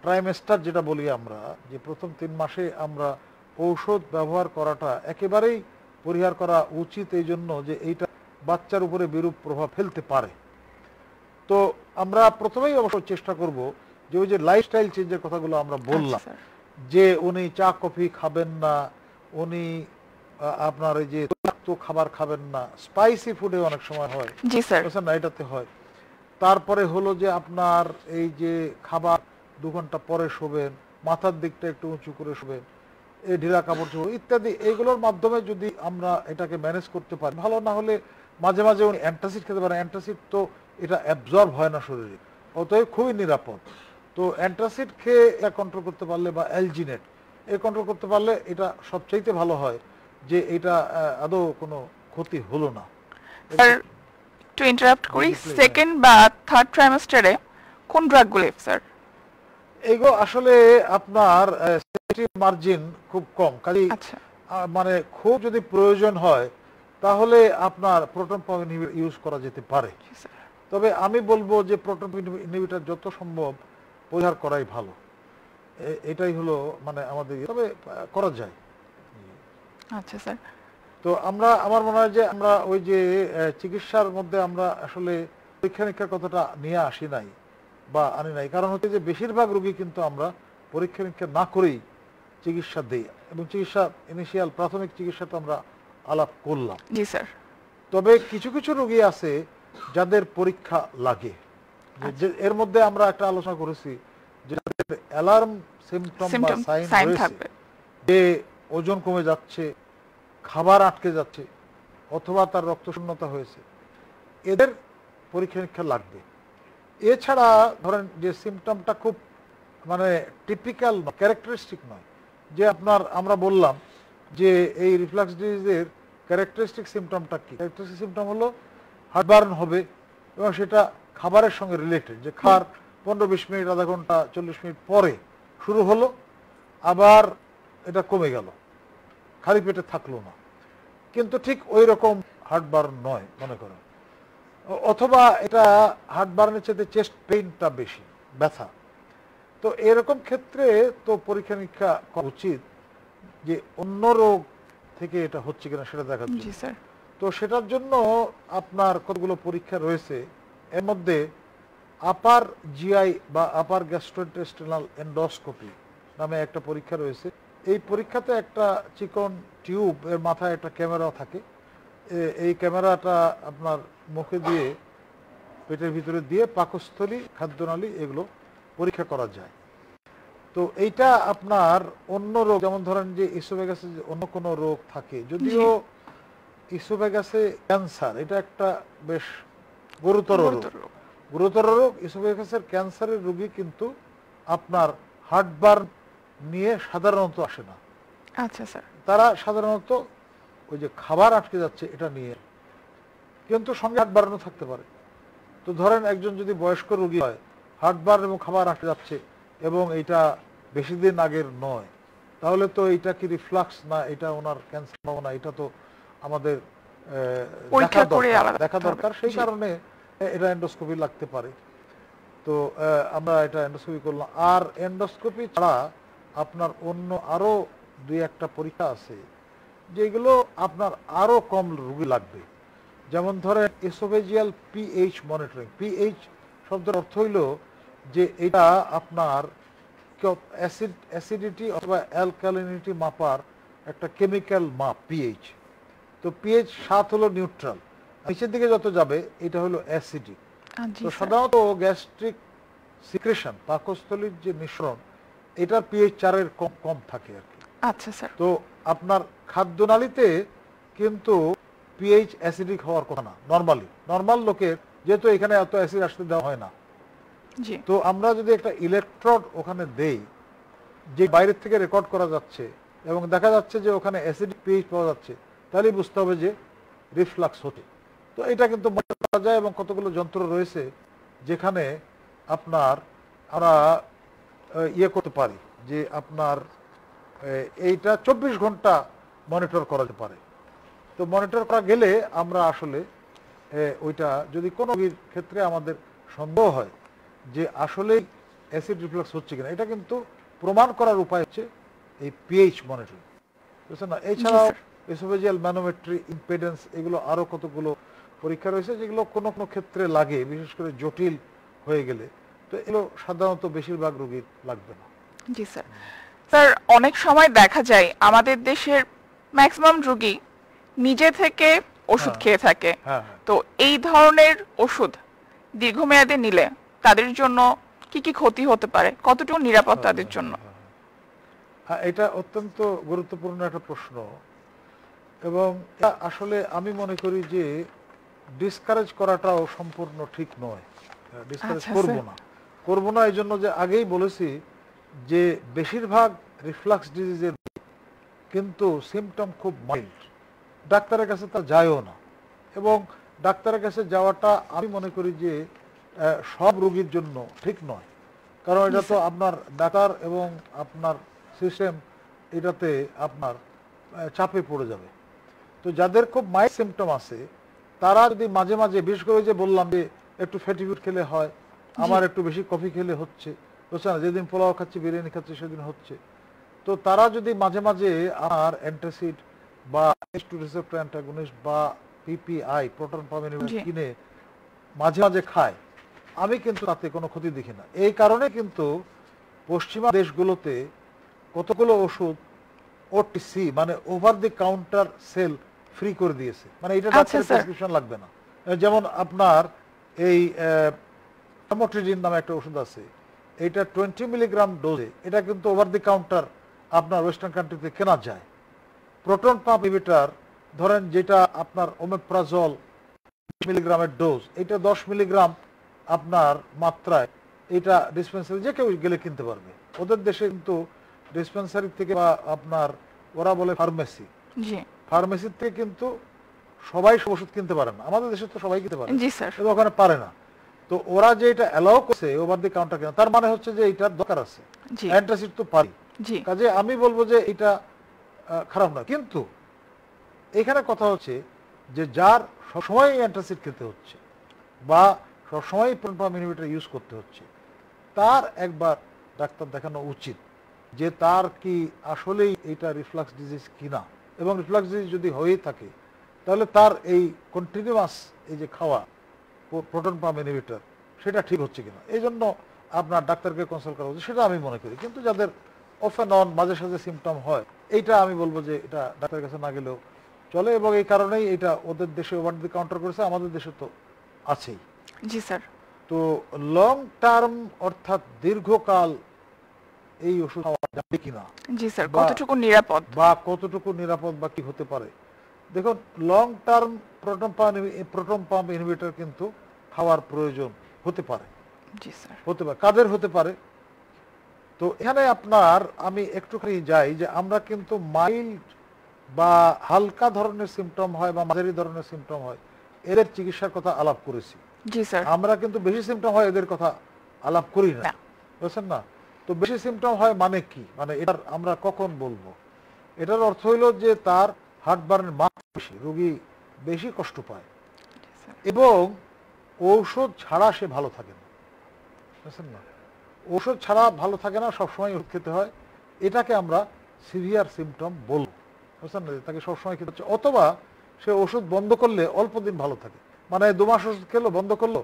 Speaker 2: ট্রাইমেস্টার যেটা বলি আমরা যে প্রথম তিন মাসে আমরা ঔষধ ব্যবহার করাটা একেবারেই পরিহার করা উচিত এই জন্য যে এইটা বাচ্চার উপরে বিরূপ প্রভাব ফেলতে পারে তো আমরা প্রথমেই অবশ্য চেষ্টা করব যে ওই যে লাইফস্টাইল চেঞ্জের কথাগুলো আমরা আচ্ছা, বললাম যে উনি চা কফি খাবেন না উনি আপনার এই যে খাবার খাবেন না স্পাইসি ফুডে অনেক সময় হয় এটাতে হয় তারপরে হলো যে আপনার এই যে খাবার দু ঘন্টা পরে শোবেন মাথার দিকটা একটু উঁচু করে শোবেন এই ঢিলা কাপড় চোপড় ইত্যাদি এইগুলোর মাধ্যমে যদি আমরা এটাকে ম্যানেজ করতে পারি ভালো না হলে মাঝে মাঝে উনি অ্যান্টাসিড খেতে পারেন অ্যান্টাসিড তো এটা অ্যাবজর্ব হয় না শরীরে অতএব খুবই নিরাপদ তো অ্যান্টাসিড খেয়ে এটা কন্ট্রোল করতে পারলে বা অ্যালজিনেট এ কন্ট্রোল করতে পারলে এটা সবচাইতে ভালো হয় যে এটা আদৌ কোনো ক্ষতি হলো না
Speaker 1: টু ইন্টারাপ্ট করি সেকেন্ড
Speaker 2: হ্যাঁ। বা থার্ড ট্রাইমেস্টারে কোন ড্রাগগুলো স্যার এগো আসলে আপনার মার্জিন খুব কম খালি আচ্ছা। মানে খুব যদি প্রয়োজন হয় তাহলে আপনার প্রোটন পাম্প ইনহিবিটর ইউজ করা যেতে পারে তবে আমি বলবো যে প্রোটন ইনহিবিটর যত সম্ভব পরিহার করাই ভালো এটাই হলো মানে আমাদের ইয়ে। তবে করা যায় আচ্ছা স্যার তো আমরা আমার মনে হয় যে আমরা ওই যে চিকিৎসার মধ্যে আমরা আসলে পরীক্ষা নিরীক্ষার কথাটা নিয়ে আসি নাই বা আনি নাই কারণ হচ্ছে যে বেশিরভাগ রোগী কিন্তু আমরা পরীক্ষা নিরীক্ষা না করেই চিকিৎসা দিই এবং চিকিৎসা ইনিশিয়াল প্রাথমিক চিকিৎসাটা আমরা আলাপ করলাম তবে কিছু কিছু রোগী আছে যাদের পরীক্ষা লাগে আচ্ছা। এর মধ্যে আমরা একটা আলোচনা করেছি যাদের অ্যালার্ম সিমটম বা সাইন যে ওজন কমে যাচ্ছে খাবার আটকে যাচ্ছে অথবা তার রক্ত শূন্যতা হয়েছে এদের পরীক্ষা নিরীক্ষা লাগবে এছাড়া ধরেন যে সিমটমটা খুব মানে টিপিক্যাল ক্যারেক্টারিস্টিক নয় যে আপনার আমরা বললাম যে এই রিফ্লাক্স ডিজিজের ক্যারেক্টারিস্টিক সিমটমটা কী ক্যারেক্টারিস্টিক সিমটম হলো হার্টবার্ন হবে এবং সেটা খাবারের সঙ্গে রিলেটেড যে খার পনেরো বিশ মিনিট আধা ঘন্টা চল্লিশ মিনিট পরে শুরু হলো আবার এটা কমে গেল খালি পেটে থাকলো না কিন্তু ঠিক ওই রকম হার্টবার্ন নয় মনে করেন অথবা এটা হার্ট বার্নের চাইতে চেস্ট পেইনটা বেশি ব্যথা তো এরকম ক্ষেত্রে তো পরীক্ষা নিরীক্ষা করা উচিত যে অন্য রোগ থেকে এটা হচ্ছে কিনা সেটা দেখা স্যার তো সেটার জন্য আপনার কতগুলো পরীক্ষা রয়েছে এর মধ্যে আপার জিআই বা আপার গ্যাস্ট্রোটেস্টিনাল এন্ডোস্কোপি নামে একটা পরীক্ষা রয়েছে এই পরীক্ষাতে একটা চিকন টিউব এর মাথায় একটা ক্যামেরা থাকে এই ক্যামেরাটা আপনার মুখে দিয়ে পেটের ভিতরে দিয়ে পাকস্থলী খাদ্যনালী এগুলো পরীক্ষা করা যায় তো এইটা আপনার অন্য রোগ যেমন ধরেন যে ইসোভেগাসে অন্য কোনো রোগ থাকে যদিও ইসোভেগাসে ক্যান্সার এটা একটা বেশ গুরুতর রোগ গুরুতর রোগ ইসোভেগাসের ক্যান্সারের রোগী কিন্তু আপনার হার্টবার্ন নিয়ে সাধারণত আসে না আচ্ছা স্যার তারা সাধারণত ওই যে খাবার আটকে যাচ্ছে এটা নিয়ে কিন্তু সঙ্গে হাট বাড়ানো থাকতে পারে তো ধরেন একজন যদি বয়স্ক রোগী হয় হাট বার এবং খাবার আটকে যাচ্ছে এবং এটা বেশি দিন আগের নয় তাহলে তো এটা কি রিফ্লাক্স না এটা ওনার ক্যান্সার হবো না এটা তো আমাদের দেখা দরকার সেই কারণে এটা এন্ডোস্কোপি লাগতে পারে তো আমরা এটা এন্ডোস্কোপি করলাম আর এন্ডোস্কোপি ছাড়া আপনার অন্য আরো দুই একটা পরীক্ষা আছে যেগুলো আপনার আরও কম রুগী লাগবে যেমন ধরেন এসোফেজিয়াল পিএইচ মনিটরিং পিএইচ শব্দের অর্থ হইল যে এটা আপনার অ্যাসিডিটি অথবা অ্যালকালিনিটি মাপার একটা কেমিক্যাল মাপ পিএইচ তো পিএইচ সাত হলো নিউট্রাল নিচের দিকে যত যাবে এটা হলো অ্যাসিডিক তো সাধারণত গ্যাস্ট্রিক সিক্রেশন পাকস্থলীর যে মিশ্রণ এটা পিএইচ চারের কম কম থাকে আর কি আচ্ছা স্যার তো আপনার খাদ্যনালীতে কিন্তু পিএইচ অ্যাসিডিক হওয়ার কথা না নর্মালি নর্মাল লোকের যেহেতু এখানে এত অ্যাসিড আসতে দেওয়া হয় না তো আমরা যদি একটা ইলেকট্রড ওখানে দেই যে বাইরের থেকে রেকর্ড করা যাচ্ছে এবং দেখা যাচ্ছে যে ওখানে অ্যাসিড পিএইচ পাওয়া যাচ্ছে তাহলেই বুঝতে হবে যে রিফ্লাক্স হচ্ছে তো এটা কিন্তু মনে করা যায় এবং কতগুলো যন্ত্র রয়েছে যেখানে আপনার আমরা ইয়ে করতে পারি যে আপনার এইটা চব্বিশ ঘন্টা মনিটর করাতে পারে তো মনিটর করা গেলে আমরা আসলে ওইটা যদি কোনো ক্ষেত্রে আমাদের সন্দেহ হয় যে আসলে অ্যাসিড রিফ্লাক্স হচ্ছে কিনা এটা কিন্তু প্রমাণ করার উপায় হচ্ছে এই পিএইচ মনিটরিং বুঝছেন না এছাড়াও এসোফেজিয়াল ম্যানোমেট্রি ইম্পেডেন্স এগুলো আরও কতগুলো পরীক্ষা রয়েছে যেগুলো কোনো কোনো ক্ষেত্রে লাগে বিশেষ করে জটিল হয়ে গেলে তো এগুলো সাধারণত বেশিরভাগ রোগীর লাগবে না
Speaker 1: জি স্যার স্যার অনেক সময় দেখা যায় আমাদের দেশের ম্যাক্সিমাম রুগী নিজে থেকে ওষুধ হ্যাঁ। খেয়ে থাকে হ্যাঁ, হ্যাঁ। তো এই ধরনের ওষুধ দীর্ঘমেয়াদে নিলে তাদের জন্য কি কি ক্ষতি হতে পারে কতটুকু নিরাপদ তাদের জন্য
Speaker 2: হ্যাঁ এটা অত্যন্ত গুরুত্বপূর্ণ একটা প্রশ্ন এবং আসলে আমি মনে করি যে ডিসকারেজ করাটাও সম্পূর্ণ ঠিক নয় ডিসকারেজ আচ্ছা, করব আচ্ছা। না করব না এই জন্য যে আগেই বলেছি যে বেশিরভাগ রিফ্লাক্স ডিজিজের কিন্তু সিমটম খুব মাইল্ড ডাক্তারের কাছে তা যায়ও না এবং ডাক্তারের কাছে যাওয়াটা আমি মনে করি যে সব রোগীর জন্য ঠিক নয় কারণ এটা তো আপনার ডাক্তার এবং আপনার সিস্টেম এটাতে আপনার চাপে পড়ে যাবে তো যাদের খুব মাইল্ড সিমটম আছে তারা যদি মাঝে মাঝে বিশেষ করে যে বললাম যে একটু ফ্যাটিফুড খেলে হয় আমার একটু বেশি কফি খেলে হচ্ছে বুঝছে না যেদিন পোলাও খাচ্ছি বিরিয়ানি খাচ্ছি সেদিন হচ্ছে তো তারা যদি মাঝে মাঝে আর অ্যান্টাসিড বা টু রিসেপ্টর অ্যান্টাগনিস্ট বা পিপিআই প্রোটন পাম্প ইনহিবিটর কিনে মাঝে মাঝে খায় আমি কিন্তু তাতে কোনো ক্ষতি দেখি না এই কারণে কিন্তু পশ্চিমা দেশগুলোতে কতগুলো ওষুধ ওটিসি মানে over the counter sale free করে দিয়েছে মানে এটা ডাক্তারের আচ্ছা, প্রেসক্রিপশন লাগবে না যেমন আপনার এই থার্মোট্রিজিন নামে একটা ওষুধ আছে এটা টোয়েন্টি মিলিগ্রাম ডোজে এটা কিন্তু ওভার দি কাউন্টার আপনার ওয়েস্টার্ন কান্ট্রিতে কেনা যায় প্রোটন পাম্প ইভিটার ধরেন যেটা আপনার ওমেপ্রাজল মিলিগ্রামের ডোজ এটা দশ মিলিগ্রাম আপনার মাত্রায় এটা ডিসপেন্সারি যে কেউ গেলে কিনতে পারবে ওদের দেশে কিন্তু ডিসপেন্সারি থেকে বা আপনার ওরা বলে ফার্মেসি ফার্মেসির থেকে কিন্তু সবাই ওষুধ কিনতে পারে না আমাদের দেশে তো সবাই কিনতে পারে না ওখানে পারে না তো ওরা যে এটা অ্যালাউ করছে ওভার দি কাউন্টার কেনা তার মানে হচ্ছে যে এটার দরকার আছে অ্যান্টাসিড তো পারি কাজে আমি বলবো যে এটা খারাপ না কিন্তু এখানে কথা হচ্ছে যে যার সবসময় অ্যান্টাসিড খেতে হচ্ছে বা সবসময় প্রোনপাম ইনহিবিটার ইউজ করতে হচ্ছে তার একবার ডাক্তার দেখানো উচিত যে তার কি আসলেই এটা রিফ্লাক্স ডিজিজ কিনা এবং রিফ্লাক্স ডিজিজ যদি হয়েই থাকে তাহলে তার এই কন্টিনিউয়াস এই যে খাওয়া প্রোটন পাম্প ইনহিবিটার সেটা ঠিক হচ্ছে কিনা এই জন্য আপনার ডাক্তারকে কনসাল্ট করা উচিত সেটা আমি মনে করি কিন্তু যাদের অফ এন অন মাঝে সাঝে সিমটম হয় এইটা আমি বলবো যে এটা ডাক্তারের কাছে না গেলেও চলে এবং এই কারণেই এটা ওদের দেশে ওভার দি কাউন্টার করেছে আমাদের দেশে তো আছেই জি স্যার তো লং টার্ম অর্থাৎ দীর্ঘকাল এই ওষুধ খাওয়া যাবে কিনা জি স্যার কতটুকু নিরাপদ বা কতটুকু নিরাপদ বা কি হতে পারে দেখুন long term proton pump proton pump inhibitor কিন্তু খাওয়ার প্রয়োজন হতে পারে জি স্যার হতে পারে কাদের হতে পারে তো এখানে আপনার আমি একটুখানি যাই যে আমরা কিন্তু মাইল্ড বা হালকা ধরনের সিমটম হয় বা মাঝারি ধরনের সিমটম হয় এদের চিকিৎসার কথা আলাপ করেছি আমরা কিন্তু বেশি সিমটম হয় এদের কথা আলাপ করি না বুঝছেন না তো বেশি সিমটম হয় মানে কি মানে এটার আমরা কখন বলবো এটার অর্থ হইল যে তার হার্টবার্নের মাত্রা বেশি রোগী বেশি কষ্ট পায় এবং ঔষধ ছাড়া সে ভালো থাকে না বুঝছেন না ওষুধ ছাড়া ভালো থাকে না সবসময় খেতে হয় এটাকে আমরা সিভিয়ার সিমটম বলব বুঝছেন না তাকে সবসময় খেতে হচ্ছে অথবা সে ওষুধ বন্ধ করলে অল্প দিন ভালো থাকে মানে দু মাস ওষুধ খেলো বন্ধ করলো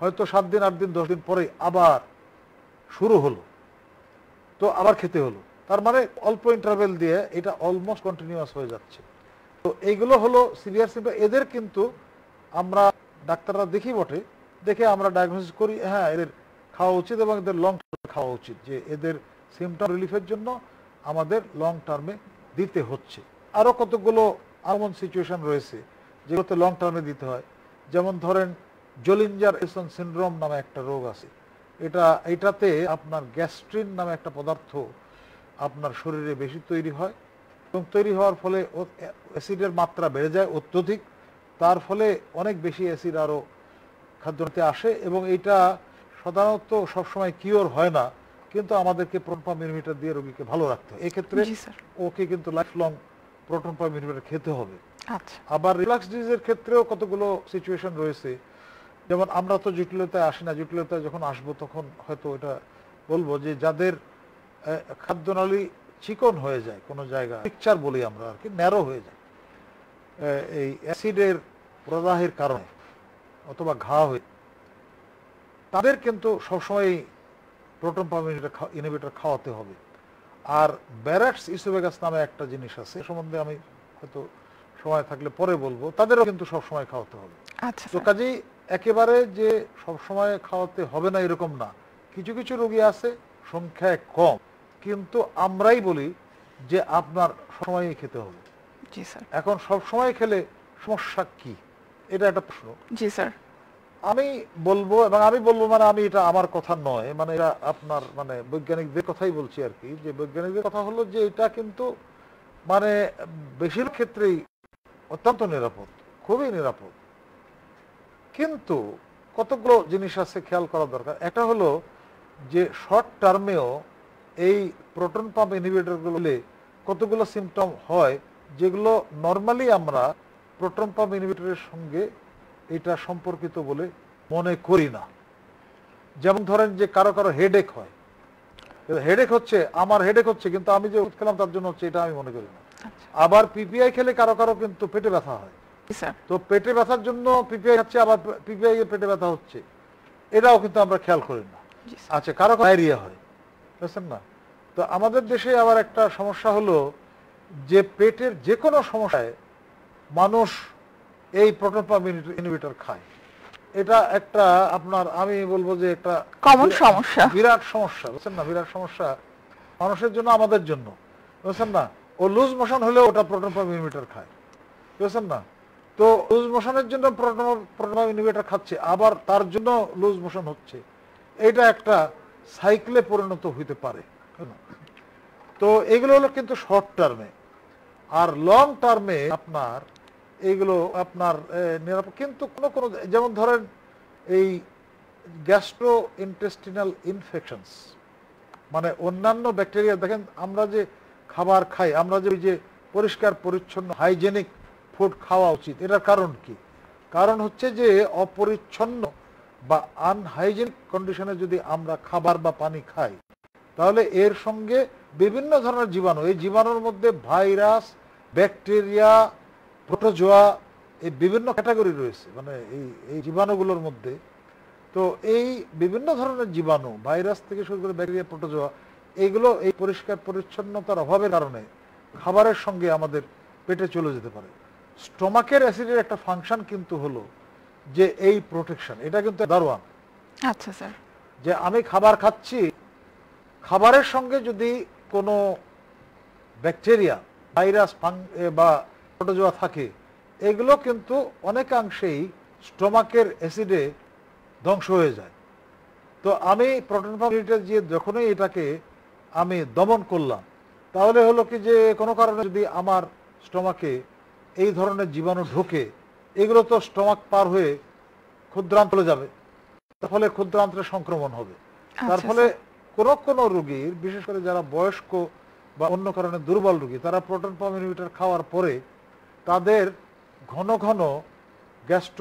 Speaker 2: হয়তো সাত দিন আট দিন দশ দিন পরে আবার শুরু হলো তো আবার খেতে হলো তার মানে অল্প ইন্টারভেল দিয়ে এটা অলমোস্ট কন্টিনিউয়াস হয়ে যাচ্ছে তো এইগুলো হলো সিভিয়ার সিমটম এদের কিন্তু আমরা ডাক্তাররা দেখি বটে দেখে আমরা ডায়াগনোসিস করি হ্যাঁ এদের খাওয়া উচিত এবং এদের লং টার্মে খাওয়া উচিত যে এদের সিমটম রিলিফের জন্য আমাদের লং টার্মে দিতে হচ্ছে আরও কতগুলো এমন সিচুয়েশন রয়েছে যেগুলোতে লং টার্মে দিতে হয় যেমন ধরেন জলিঞ্জার এসন সিন্ড্রোম নামে একটা রোগ আছে এটা এটাতে আপনার গ্যাস্ট্রিন নামে একটা পদার্থ আপনার শরীরে বেশি তৈরি হয় এবং তৈরি হওয়ার ফলে অ্যাসিডের মাত্রা বেড়ে যায় অত্যধিক তার ফলে অনেক বেশি অ্যাসিড আরও খাদ্যতে আসে এবং এটা সাধারণত সবসময় কিওর হয় না কিন্তু আমাদেরকে প্রোটন পাম্প ইনহিবিটার দিয়ে রোগীকে ভালো রাখতে হবে এক্ষেত্রে ওকে কিন্তু life long proton pump inhibitor খেতে হবে আচ্ছা। আবার রিলাক্স ডিজিজের ক্ষেত্রেও কতগুলো সিচুয়েশন রয়েছে যেমন আমরা তো জটিলতায় আসি না জটিলতায় যখন আসবো তখন হয়তো এটা বলবো যে যাদের খাদ্যনালী চিকন হয়ে যায় কোনো জায়গা পিকচার বলি আমরা আর কি ন্যারো হয়ে যায় এই অ্যাসিডের প্রদাহের কারণে অথবা ঘা হয়ে তাদের কিন্তু সবসময়ই প্রোটন পাম্প ইনহিবিটর খাওয়াতে হবে আর ব্যারাক্স ইসোভেগাস নামে একটা জিনিস আছে সম্বন্ধে আমি হয়তো সময় থাকলে পরে বলবো তাদেরও কিন্তু সবসময় খাওয়াতে হবে আচ্ছা, তো আচ্ছা। কাজেই একেবারে যে সবসময় খাওয়াতে হবে না এরকম না কিছু কিছু রোগী আছে সংখ্যায় কম কিন্তু আমরাই বলি যে আপনার সময়ই খেতে হবে এখন সব সময় খেলে সমস্যা কি এটা একটা প্রশ্ন জি স্যার আমি বলবো এবং আমি বলবো মানে আমি এটা আমার কথা নয় মানে এটা আপনার মানে বৈজ্ঞানিকদের কথাই বলছি আর কি যে বৈজ্ঞানিকদের কথা হলো যে এটা কিন্তু মানে বেশিরভাগ ক্ষেত্রেই অত্যন্ত নিরাপদ খুবই নিরাপদ কিন্তু কতগুলো জিনিস আছে খেয়াল করা দরকার একটা হলো যে শর্ট টার্মেও এই প্রোটন পাম্প ইনহিবিটরগুলো কতগুলো সিমটম হয় যেগুলো নর্মালি আমরা প্রোটন পাম্প ইনহিবিটরের সঙ্গে এটা সম্পর্কিত বলে মনে করি না যেমন ধরেন যে কারো কারো হেডেক হয় হেডেক হচ্ছে আমার হেডেক হচ্ছে কিন্তু আমি যে খেলাম তার জন্য হচ্ছে এটা আমি মনে করি না আচ্ছা। আবার পিপিআই খেলে কারো কারো কিন্তু পেটে ব্যথা হয় তো পেটে ব্যথার জন্য পিপিআই হচ্ছে আবার পিপিআই এর পেটে ব্যথা হচ্ছে এটাও কিন্তু আমরা খেয়াল করি না আচ্ছা কারো ডায়রিয়া হয় বুঝছেন না তো আমাদের দেশে আবার একটা সমস্যা হলো যে পেটের যে কোনো সমস্যায় মানুষ এই প্রোটন পাম্প ইনহিবিটর খায় এটা একটা আপনার আমি বলবো যে একটা কমন সমস্যা বিরাট সমস্যা বুঝছেন না বিরাট সমস্যা মানুষের জন্য আমাদের জন্য বুঝছেন না ও লুজ মোশন হলে ওটা প্রোটন পাম্প ইনহিবিটর খায় বুঝছেন না তো লুজ মোশনের জন্য প্রোটন প্রোটন পাম্প ইনহিবিটর খাচ্ছে আবার তার জন্য লুজ মোশন হচ্ছে এটা একটা সাইকেলে পরিণত হইতে পারে তো এগুলো হলো কিন্তু শর্ট টার্মে আর লং টার্মে আপনার এইগুলো আপনার নিরাপদ কিন্তু কোনো কোনো যেমন ধরেন এই গ্যাস্ট্রো ইন্টেস্টিনাল ইনফেকশনস মানে অন্যান্য ব্যাকটেরিয়া দেখেন আমরা যে খাবার খাই আমরা যে ওই যে পরিষ্কার পরিচ্ছন্ন হাইজেনিক ফুড খাওয়া উচিত এটার কারণ কি কারণ হচ্ছে যে অপরিচ্ছন্ন বা আনহাইজেনিক কন্ডিশনে যদি আমরা খাবার বা পানি খাই তাহলে এর সঙ্গে বিভিন্ন ধরনের জীবাণু এই জীবাণুর মধ্যে ভাইরাস ব্যাকটেরিয়া প্রোটোজোয়া এই বিভিন্ন ক্যাটাগরি রয়েছে মানে এই এই জীবাণুগুলোর মধ্যে তো এই বিভিন্ন ধরনের জীবাণু ভাইরাস থেকে শুরু করে ব্যাকটেরিয়া প্রোটোজোয়া এইগুলো এই পরিষ্কার পরিচ্ছন্নতার অভাবের কারণে খাবারের সঙ্গে আমাদের পেটে চলে যেতে পারে স্টমাকের অ্যাসিডের একটা ফাংশন কিন্তু হলো যে এই প্রোটেকশন এটা কিন্তু দারোয়ান আচ্ছা স্যার যে আমি খাবার খাচ্ছি খাবারের সঙ্গে যদি কোনো ব্যাকটেরিয়া ভাইরাস বা প্রোটোজোয়া থাকে এগুলো কিন্তু অনেকাংশেই স্টোমাকের অ্যাসিডে ধ্বংস হয়ে যায় তো আমি প্রোটন পাম্পিটার যে যখনই এটাকে আমি দমন করলাম তাহলে হলো কি যে কোনো কারণে যদি আমার স্টোমাকে এই ধরনের জীবাণু ঢোকে এগুলো তো স্টোমাক পার হয়ে ক্ষুদ্রান্তলে যাবে তার ফলে ক্ষুদ্রান্তে সংক্রমণ হবে
Speaker 1: আচ্ছা, তার ফলে
Speaker 2: কোনো কোনো রুগীর বিশেষ করে যারা বয়স্ক বা অন্য কারণে দুর্বল রুগী তারা প্রোটন পাম্প খাওয়ার পরে তাদের ঘন ঘন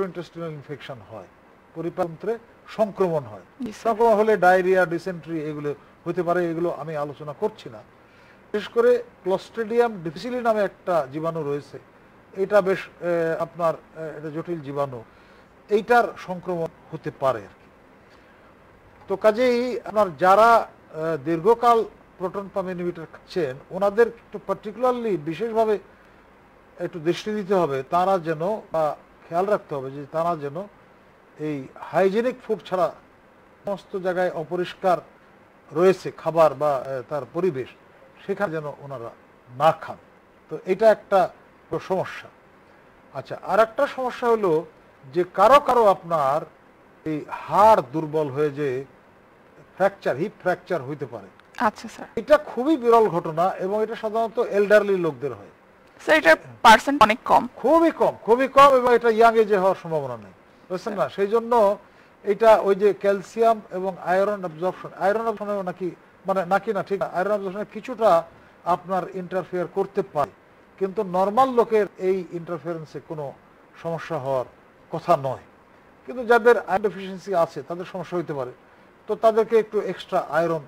Speaker 2: ইন্টেস্টিনাল ইনফেকশন হয় পরিপাকতন্ত্রে সংক্রমণ হয় সংক্রমণ হলে ডায়রিয়া ডিসেন্ট্রি এগুলো হতে পারে এগুলো আমি আলোচনা করছি না বিশেষ করে ক্লস্ট্রেডিয়াম ডিফিসিলি নামে একটা জীবাণু রয়েছে এটা বেশ আপনার এটা জটিল জীবাণু এইটার সংক্রমণ হতে পারে আর কি তো কাজেই আপনার যারা দীর্ঘকাল প্রোটন পাম ইনহিবিটার খাচ্ছেন ওনাদের একটু পার্টিকুলারলি বিশেষভাবে একটু দৃষ্টি দিতে হবে তারা যেন বা খেয়াল রাখতে হবে যে তারা যেন এই হাইজেনিক ফুড ছাড়া সমস্ত জায়গায় অপরিষ্কার রয়েছে খাবার বা তার পরিবেশ সেখানে যেন ওনারা না খান তো এটা একটা সমস্যা আচ্ছা আর একটা সমস্যা হলো যে কারো কারো আপনার এই হাড় দুর্বল হয়ে যে ফ্র্যাকচার হিপ ফ্র্যাকচার হইতে পারে আচ্ছা স্যার এটা খুবই বিরল ঘটনা এবং এটা সাধারণত এল্ডারলি লোকদের হয় স্যার এটার পার্সেন্ট অনেক কম খুবই কম খুবই কম এবং এটা ইয়াং এজে হওয়ার সম্ভাবনা নেই বুঝছেন না সেই জন্য এটা ওই যে ক্যালসিয়াম এবং আয়রন অ্যাবজর্পশন আয়রন অ্যাবজর্পশন নাকি মানে নাকি না ঠিক আয়রন অ্যাবজর্পশনে কিছুটা আপনার ইন্টারফেয়ার করতে পারে কিন্তু নর্মাল লোকের এই ইন্টারফেরেন্সে কোনো সমস্যা হওয়ার কথা নয় কিন্তু যাদের আয়রন ডেফিসিয়েন্সি আছে তাদের সমস্যা হইতে পারে তো তাদেরকে একটু এক্সট্রা আয়রন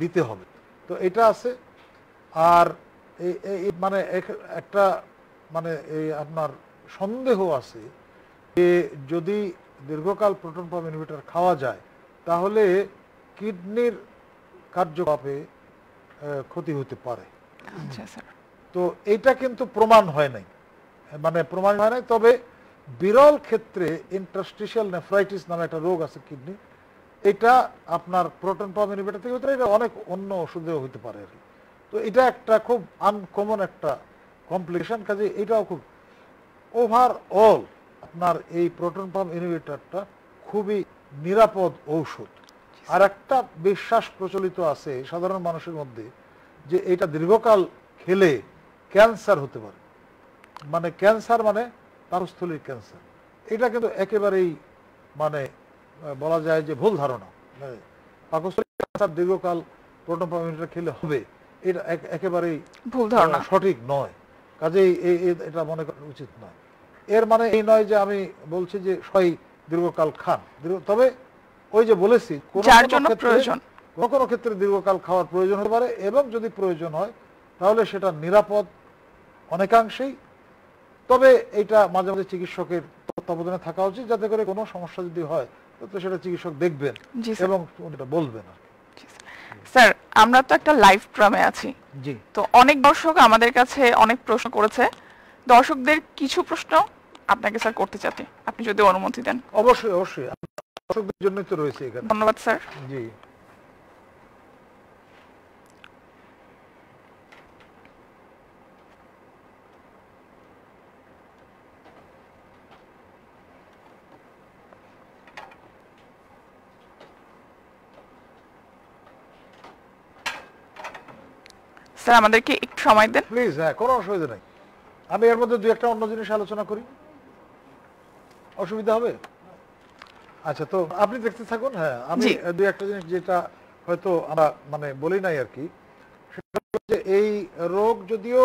Speaker 2: দিতে হবে তো এটা আছে আর এই মানে একটা মানে এই আপনার সন্দেহ আছে যে যদি দীর্ঘকাল প্রোটন পাম্প ইনভিটার খাওয়া যায় তাহলে কিডনির কার্যকলাপে ক্ষতি হতে পারে আচ্ছা, তো এটা কিন্তু প্রমাণ হয় নাই মানে প্রমাণ হয় নাই তবে বিরল ক্ষেত্রে ইন্টারস্টিশিয়াল নেফ্রাইটিস নামে একটা রোগ আছে কিডনি এটা আপনার প্রোটন পাম্প ইনভিটার থেকে হতে এটা অনেক অন্য ওষুধেও হতে পারে আর কি তো এটা একটা খুব আনকমন একটা কমপ্লিকেশন কাজে এটাও খুব ওভারঅল আপনার এই প্রোটন পাম্প ইনহিবিটরটা খুবই নিরাপদ ঔষধ আচ্ছা। আর একটা বিশ্বাস প্রচলিত আছে সাধারণ মানুষের মধ্যে যে এটা দীর্ঘকাল খেলে ক্যান্সার হতে পারে মানে ক্যান্সার মানে পারস্থলীর ক্যান্সার এটা কিন্তু একেবারেই মানে বলা যায় যে ভুল ধারণা মানে পাকস্থলীর ক্যান্সার দীর্ঘকাল প্রোটন পাম্প ইনহিবিটর খেলে হবে এটা একেবারেই ভুল ধারণা সঠিক নয় কাজেই এটা মনে করা উচিত নয় এর মানে এই নয় যে আমি বলছি যে দীর্ঘকাল খান তবে ওই যে বলেছি কোনো ক্ষেত্রে দীর্ঘকাল খাওয়ার প্রয়োজন হতে পারে এবং যদি প্রয়োজন হয় তাহলে সেটা নিরাপদ অনেকাংশেই তবে এটা মাঝে মাঝে চিকিৎসকের তত্ত্বাবধানে থাকা উচিত যাতে করে কোনো সমস্যা যদি হয় তো সেটা চিকিৎসক দেখবেন এবং বলবেন আর স্যার আমরা তো একটা লাইভ ট্রামে আছি জি
Speaker 1: তো অনেক দর্শক আমাদের কাছে অনেক প্রশ্ন করেছে দর্শকদের কিছু প্রশ্ন আপনাকে স্যার করতে চাতে আপনি যদি অনুমতি দেন
Speaker 2: অবশ্যই অবশ্যই দর্শকদের জন্য তো রয়েছে
Speaker 1: এখানে ধন্যবাদ স্যার জি
Speaker 2: স্যার আমাদেরকে একটু সময় দেন প্লিজ হ্যাঁ কোনো অসুবিধা নাই আমি এর মধ্যে দু একটা অন্য জিনিস আলোচনা করি অসুবিধা হবে আচ্ছা তো আপনি দেখতে থাকুন হ্যাঁ আমি দু একটা জিনিস যেটা হয়তো আমরা মানে বলি নাই আর কি সেটা যে এই রোগ যদিও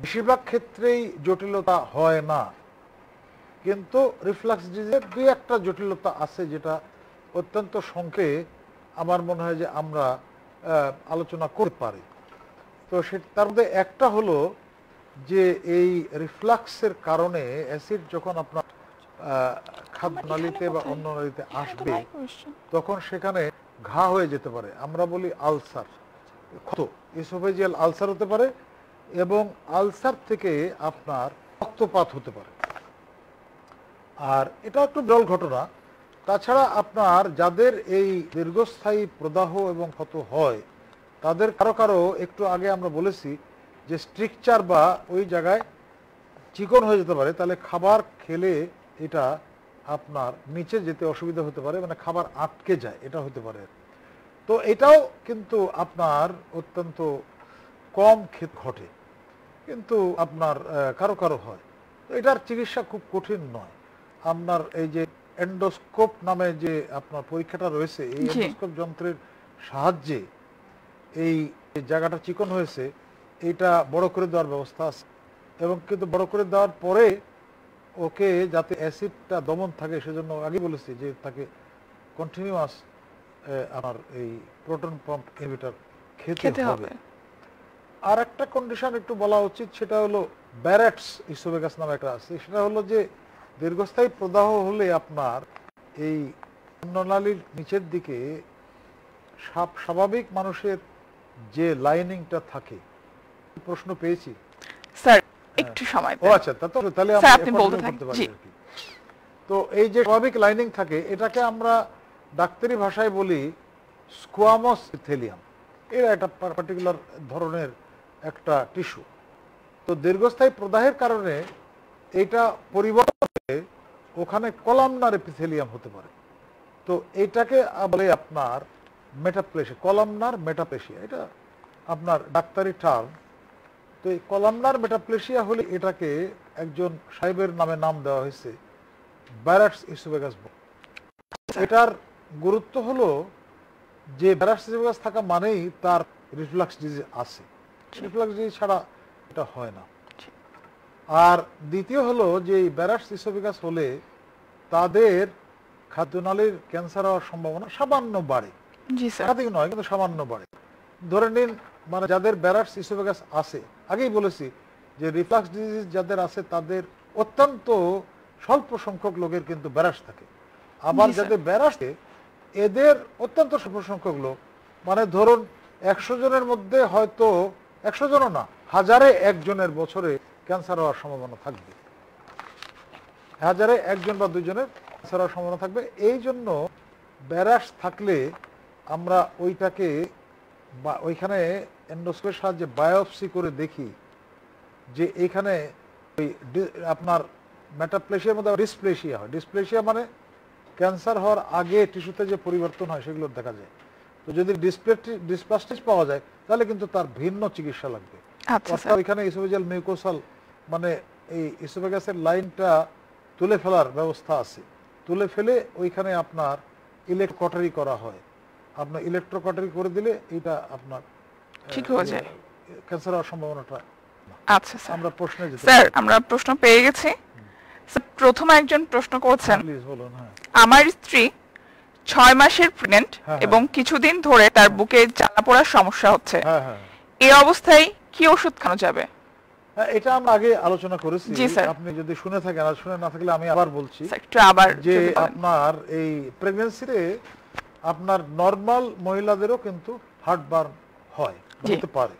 Speaker 2: বেশিরভাগ ক্ষেত্রেই জটিলতা হয় না কিন্তু রিফ্লাক্স ডিজিজের দুই একটা জটিলতা আছে যেটা অত্যন্ত সংখ্যে আমার মনে হয় যে আমরা আলোচনা করতে পারি তো সে তার মধ্যে একটা হলো যে এই রিফ্লাক্সের কারণে অ্যাসিড যখন আপনার খাদ্য নালীতে বা অন্য নালীতে আসবে তখন সেখানে ঘা হয়ে যেতে পারে আমরা বলি আলসার ক্ষত ইসোফেজিয়াল আলসার হতে পারে এবং আলসার থেকে আপনার রক্তপাত হতে পারে আর এটা একটু বিরল ঘটনা তাছাড়া আপনার যাদের এই দীর্ঘস্থায়ী প্রদাহ এবং ক্ষত হয় তাদের কারো কারো একটু আগে আমরা বলেছি যে স্ট্রিকচার বা ওই জায়গায় চিকন হয়ে যেতে পারে তাহলে খাবার খেলে এটা আপনার নিচে যেতে অসুবিধা হতে পারে মানে খাবার আটকে যায় এটা হতে পারে তো এটাও কিন্তু আপনার অত্যন্ত কম ক্ষেত ঘটে কিন্তু আপনার কারো কারো হয় তো এটার চিকিৎসা খুব কঠিন নয় আপনার এই যে এন্ডোস্কোপ নামে যে আপনার পরীক্ষাটা রয়েছে এই এন্ডোস্কোপ যন্ত্রের সাহায্যে এই জায়গাটা চিকন হয়েছে এটা বড় করে দেওয়ার ব্যবস্থা আছে এবং কিন্তু বড় করে দেওয়ার পরে ওকে যাতে অ্যাসিডটা দমন থাকে সেজন্য আগে বলেছি যে তাকে কন্টিনিউয়াস আমার এই প্রোটন পাম্প ইনহিবিটার খেতে হবে আর একটা কন্ডিশন একটু বলা উচিত সেটা হলো ব্যারেটস ইসোবেগাস নামে একটা আছে সেটা হলো যে দীর্ঘস্থায়ী প্রদাহ হলে আপনার এই নলালির নিচের দিকে স্বাভাবিক মানুষের যে লাইনিংটা থাকে প্রশ্ন পেয়েছি স্যার হ্যাঁ। একটু সময় ও আচ্ছা তা তো তাহলে আপনি বলতে থাকেন তো এই যে স্বাভাবিক লাইনিং থাকে এটাকে আমরা ডাক্তারি ভাষায় বলি স্কোয়ামস ইথেলিয়াম এর একটা পার্টিকুলার ধরনের একটা টিস্যু তো দীর্ঘস্থায়ী প্রদাহের কারণে এটা পরিবর্তে ওখানে কলামনার এপিথেলিয়াম হতে পারে তো এটাকে বলে আপনার মেটাপ্লেসি কলামনার মেটাপ্লেশিয়া এটা আপনার ডাক্তারি টার্ম তো এই কলামনার মেটাপ্লেশিয়া হলে এটাকে একজন সাহেবের নামে নাম দেওয়া হয়েছে ব্যারাটস ইসুবেগাস এটার গুরুত্ব হলো যে ব্যারাটস ইসুবেগাস থাকা মানেই তার রিফ্লাক্স ডিজিজ আছে রিফ্লাক্স ডিজিজ ছাড়া এটা হয় না আর দ্বিতীয় হলো যে এই ব্যারাস ইসোফিকাস হলে তাদের খাদ্যনালীর ক্যান্সার হওয়ার সম্ভাবনা সামান্য বাড়ে একাধিক নয় কিন্তু সামান্য বাড়ে ধরে নিন মানে যাদের ব্যারাস ইসোফিকাস আছে আগেই বলেছি যে রিফ্লাক্স ডিজিজ যাদের আছে তাদের অত্যন্ত স্বল্প সংখ্যক লোকের কিন্তু ব্যারাস থাকে আবার যাদের ব্যারাসে এদের অত্যন্ত স্বল্প সংখ্যক লোক মানে ধরুন একশো জনের মধ্যে হয়তো একশো জনও না হাজারে একজনের বছরে ক্যান্সার হওয়ার সম্ভাবনা থাকবে হাজারে একজন বা দুজনের ক্যান্সার হওয়ার সম্ভাবনা থাকবে এই জন্য ব্যারাস থাকলে আমরা ওইটাকে বা ওইখানে এন্ডোস্কোপের সাহায্যে বায়োপসি করে দেখি যে এখানে ওই আপনার ম্যাটাপ্লেশিয়ার মধ্যে ডিসপ্লেশিয়া হয় ডিসপ্লেশিয়া মানে ক্যান্সার হওয়ার আগে টিস্যুতে যে পরিবর্তন হয় সেগুলো দেখা যায় তো যদি ডিসপ্লে ডিসপ্লাস্টিস পাওয়া যায় তাহলে কিন্তু তার ভিন্ন চিকিৎসা লাগবে আচ্ছা, ওইখানে এখানে মিউকোসাল মানে এই ইসুফে গাছের লাইনটা তুলে ফেলার ব্যবস্থা আছে তুলে ফেলে ওইখানে আপনার ইলেকট্রকটারি করা হয় আপনার ইলেকট্রকটারি করে দিলে এটা আপনার ঠিক হয়ে যায় ক্যান্সার হওয়ার সম্ভাবনাটা আচ্ছা স্যার আমরা প্রশ্নে স্যার আমরা
Speaker 1: প্রশ্ন পেয়ে গেছি প্রথম একজন প্রশ্ন করছেন হ্যাঁ। আমার স্ত্রী ছয় মাসের প্রেগনেন্ট হ্যাঁ, হ্যাঁ। এবং কিছুদিন ধরে তার বুকে জ্বালা পোড়ার সমস্যা হচ্ছে এই অবস্থায় কি ওষুধ খাওয়া যাবে
Speaker 2: এটা আমরা আগে আলোচনা করেছি আপনি যদি শুনে থাকেন আর শুনে না থাকলে আমি আবার বলছি আবার যে আপনার এই প্রেগন্যান্সিতে আপনার নর্মাল মহিলাদেরও কিন্তু বার্ন হয় হতে পারে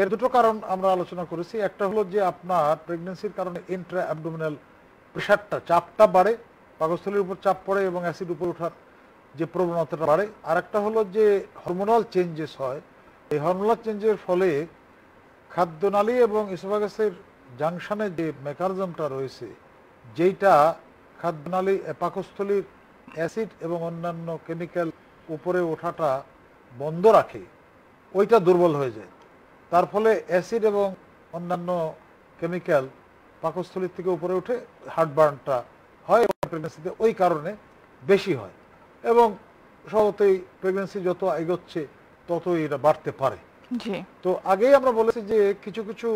Speaker 2: এর দুটো কারণ আমরা আলোচনা করেছি একটা হলো যে আপনার প্রেগন্যান্সির কারণে ইন্ট্রা অ্যাবডোমিনাল প্রেশারটা চাপটা বাড়ে পাকস্থলীর উপর চাপ পড়ে এবং অ্যাসিড উপর ওঠার যে প্রবণতাটা বাড়ে আর একটা হলো যে হরমোনাল চেঞ্জেস হয় এই হরমোনাল চেঞ্জের ফলে খাদ্যনালী এবং ইসফাগাসের জাংশনে যে মেকানিজমটা রয়েছে খাদ্য নালী পাকস্থলীর অ্যাসিড এবং অন্যান্য কেমিক্যাল উপরে ওঠাটা বন্ধ রাখে ওইটা দুর্বল হয়ে যায় তার ফলে অ্যাসিড এবং অন্যান্য কেমিক্যাল পাকস্থলীর থেকে উপরে উঠে বার্নটা হয় প্রেগনেন্সিতে ওই কারণে বেশি হয় এবং স্বভাবতই প্রেগনেন্সি যত এগোচ্ছে ততই এটা বাড়তে পারে তো আগেই আমরা বলেছি যে কিছু কিছু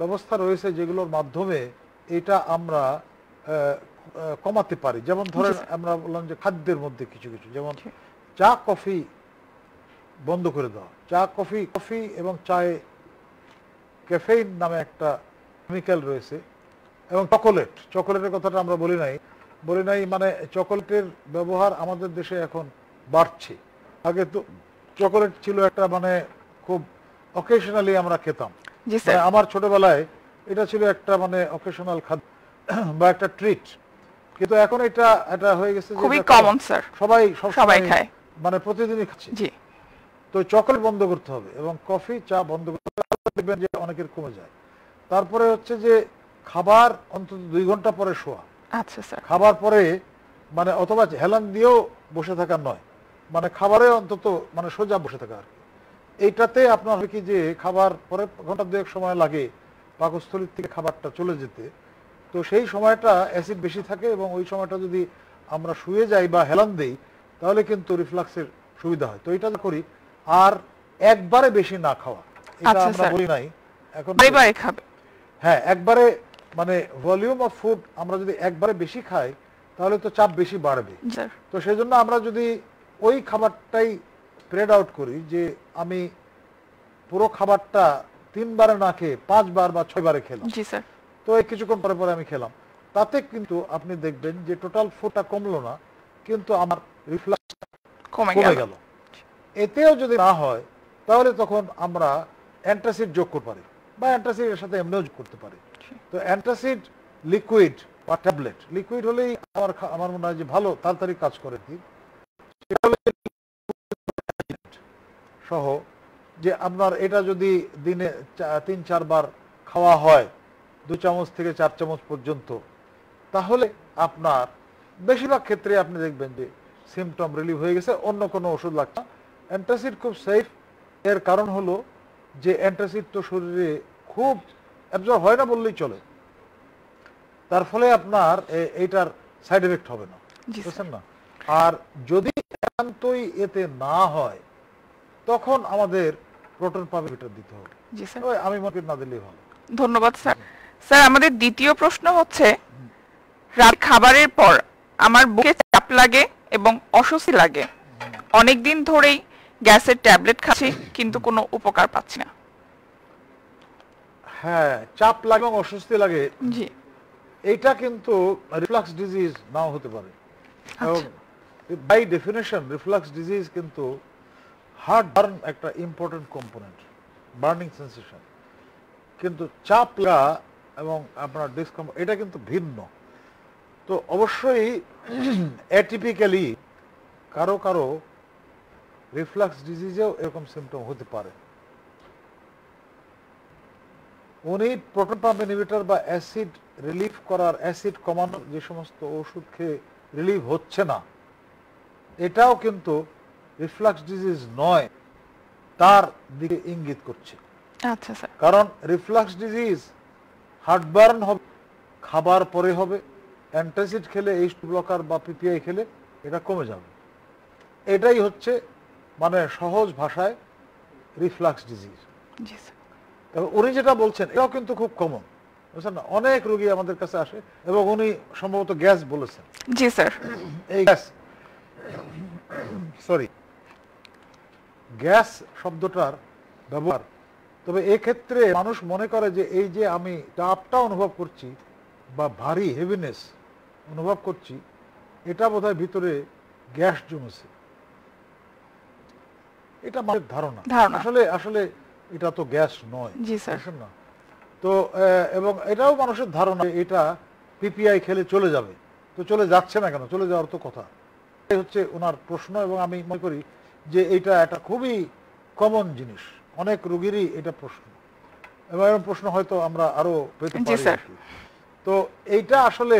Speaker 2: ব্যবস্থা রয়েছে যেগুলোর মাধ্যমে এটা আমরা কমাতে পারি যেমন ধরেন আমরা বললাম যে খাদ্যের মধ্যে কিছু কিছু যেমন চা কফি বন্ধ করে দেওয়া চা কফি কফি এবং চায়ে ক্যাফেইন নামে একটা কেমিক্যাল রয়েছে এবং চকোলেট চকোলেটের কথাটা আমরা বলি নাই বলি নাই মানে চকোলেটের ব্যবহার আমাদের দেশে এখন বাড়ছে আগে তো চকোলেট ছিল একটা মানে খুব অকেশনালি আমরা খেতাম মানে আমার ছোটবেলায় এটা ছিল একটা মানে অকেশনাল খাদ্য বা একটা ট্রিট কিন্তু এখন এটা এটা হয়ে গেছে খুবই কমন স্যার সবাই সবাই খায় মানে প্রতিদিনই খাচ্ছে জি তো চকলেট বন্ধ করতে হবে এবং কফি চা বন্ধ করতে হবে যে অনেকের কমে যায় তারপরে হচ্ছে যে খাবার অন্তত দুই ঘন্টা পরে শোয়া আচ্ছা স্যার খাবার পরে মানে অথবা হেলান দিয়েও বসে থাকা নয় মানে খাবারে অন্তত মানে সোজা বসে থাকা আর এইটাতে আপনার হয় কি যে খাবার পরে ঘন্টা দুয়েক সময় লাগে পাকস্থলীর থেকে খাবারটা চলে যেতে তো সেই সময়টা অ্যাসিড বেশি থাকে এবং ওই সময়টা যদি আমরা শুয়ে যাই বা হেলান দেই তাহলে কিন্তু রিফ্লাক্সের সুবিধা হয় তো এটা করি আর একবারে বেশি না খাওয়া এটা আচ্ছা, আমরা বলি নাই এখন হ্যাঁ একবারে মানে ভলিউম অফ ফুড আমরা যদি একবারে বেশি খাই তাহলে তো চাপ বেশি বাড়বে তো সেজন্য আমরা যদি ওই খাবারটাই স্প্রেড আউট করি যে আমি পুরো খাবারটা তিনবারে না খেয়ে পাঁচবার বা ছয় বারে খেলাম তো এই কিছুক্ষণ পরে পরে আমি খেলাম তাতে কিন্তু আপনি দেখবেন যে টোটাল ফুডটা কমলো না কিন্তু আমার রিফ্লাক্স কমে গেল এতেও যদি না হয় তাহলে তখন আমরা অ্যান্টাসিড যোগ করতে পারি বা অ্যান্টাসিড এর সাথে এমনিও যোগ করতে পারি তো অ্যান্টাসিড লিকুইড বা ট্যাবলেট লিকুইড হলেই আমার আমার মনে হয় যে ভালো তাড়াতাড়ি কাজ করে দিন সহ যে আপনার এটা যদি দিনে তিন চারবার খাওয়া হয় দু চামচ থেকে চার চামচ পর্যন্ত তাহলে আপনার বেশিরভাগ ক্ষেত্রে আপনি দেখবেন যে সিমটম রিলিভ হয়ে গেছে অন্য কোনো ওষুধ লাগছে অ্যান্টাসিড খুব সেফ এর কারণ হলো যে অ্যান্টাসিড তো শরীরে খুব অ্যাবজর্ব হয় না বললেই চলে তার ফলে আপনার এইটার সাইড এফেক্ট হবে না বুঝছেন না আর যদি একান্তই এতে না হয় তখন আমাদের প্রোটন পাম্প ভিটার দিতে হবে আমি মনে না দিলেই ভালো ধন্যবাদ স্যার স্যার আমাদের দ্বিতীয় প্রশ্ন
Speaker 1: হচ্ছে রাত খাবারের পর আমার বুকে চাপ লাগে এবং অস্বস্তি লাগে অনেক দিন ধরেই গ্যাসের ট্যাবলেট খাচ্ছি কিন্তু কোনো উপকার পাচ্ছি
Speaker 2: না হ্যাঁ চাপ লাগে এবং অস্বস্তি লাগে জি এটা কিন্তু রিফ্লাক্স ডিজিজ নাও হতে পারে বাই ডেফিনেশন রিফ্লাক্স ডিজিজ কিন্তু হার্ট বার্ন একটা ইম্পর্টেন্ট কম্পোনেন্ট বার্নিং সেন্সেশন কিন্তু চাপ এবং আপনার ডিসকম এটা কিন্তু ভিন্ন তো অবশ্যই অ্যাটিপিক্যালি কারো কারো রিফ্লাক্স ডিজিজেও এরকম সিমটম হতে পারে উনি প্রোটন পাম্প ইনহিবিটার বা অ্যাসিড রিলিফ করার অ্যাসিড কমানোর যে সমস্ত ওষুধ খেয়ে রিলিভ হচ্ছে না এটাও কিন্তু রিফ্লাক্স ডিজিজ নয় তার দিকে ইঙ্গিত করছে আচ্ছা স্যার কারণ রিফ্লাক্স ডিজিজ হার্টবার্ন হবে খাবার পরে হবে অ্যান্টাসিড খেলে এইস্ট ব্লকার বা পিপিআই খেলে এটা কমে যাবে এটাই হচ্ছে মানে সহজ ভাষায় রিফ্লাক্স ডিজিজ তবে উনি যেটা বলছেন এটাও কিন্তু খুব কমন বুঝছেন না অনেক রোগী আমাদের কাছে আসে এবং উনি সম্ভবত গ্যাস বলেছেন জি স্যার এই গ্যাস সরি গ্যাস শব্দটার ব্যবহার তবে ক্ষেত্রে মানুষ মনে করে যে এই যে আমি তাপটা অনুভব করছি বা ভারী হেভিনেস অনুভব করছি এটা বোধ ভিতরে গ্যাস জমেছে এটা মানুষের ধারণা আসলে আসলে এটা তো গ্যাস নয় না তো এবং এটাও মানুষের ধারণা এটা পিপিআই খেলে চলে যাবে তো চলে যাচ্ছে না কেন চলে যাওয়ার তো কথা হচ্ছে ওনার প্রশ্ন এবং আমি মনে করি যে এটা একটা খুবই কমন জিনিস অনেক রুগীরই এটা প্রশ্ন এবং এরকম প্রশ্ন হয়তো আমরা আরো পেতে পারি তো এইটা আসলে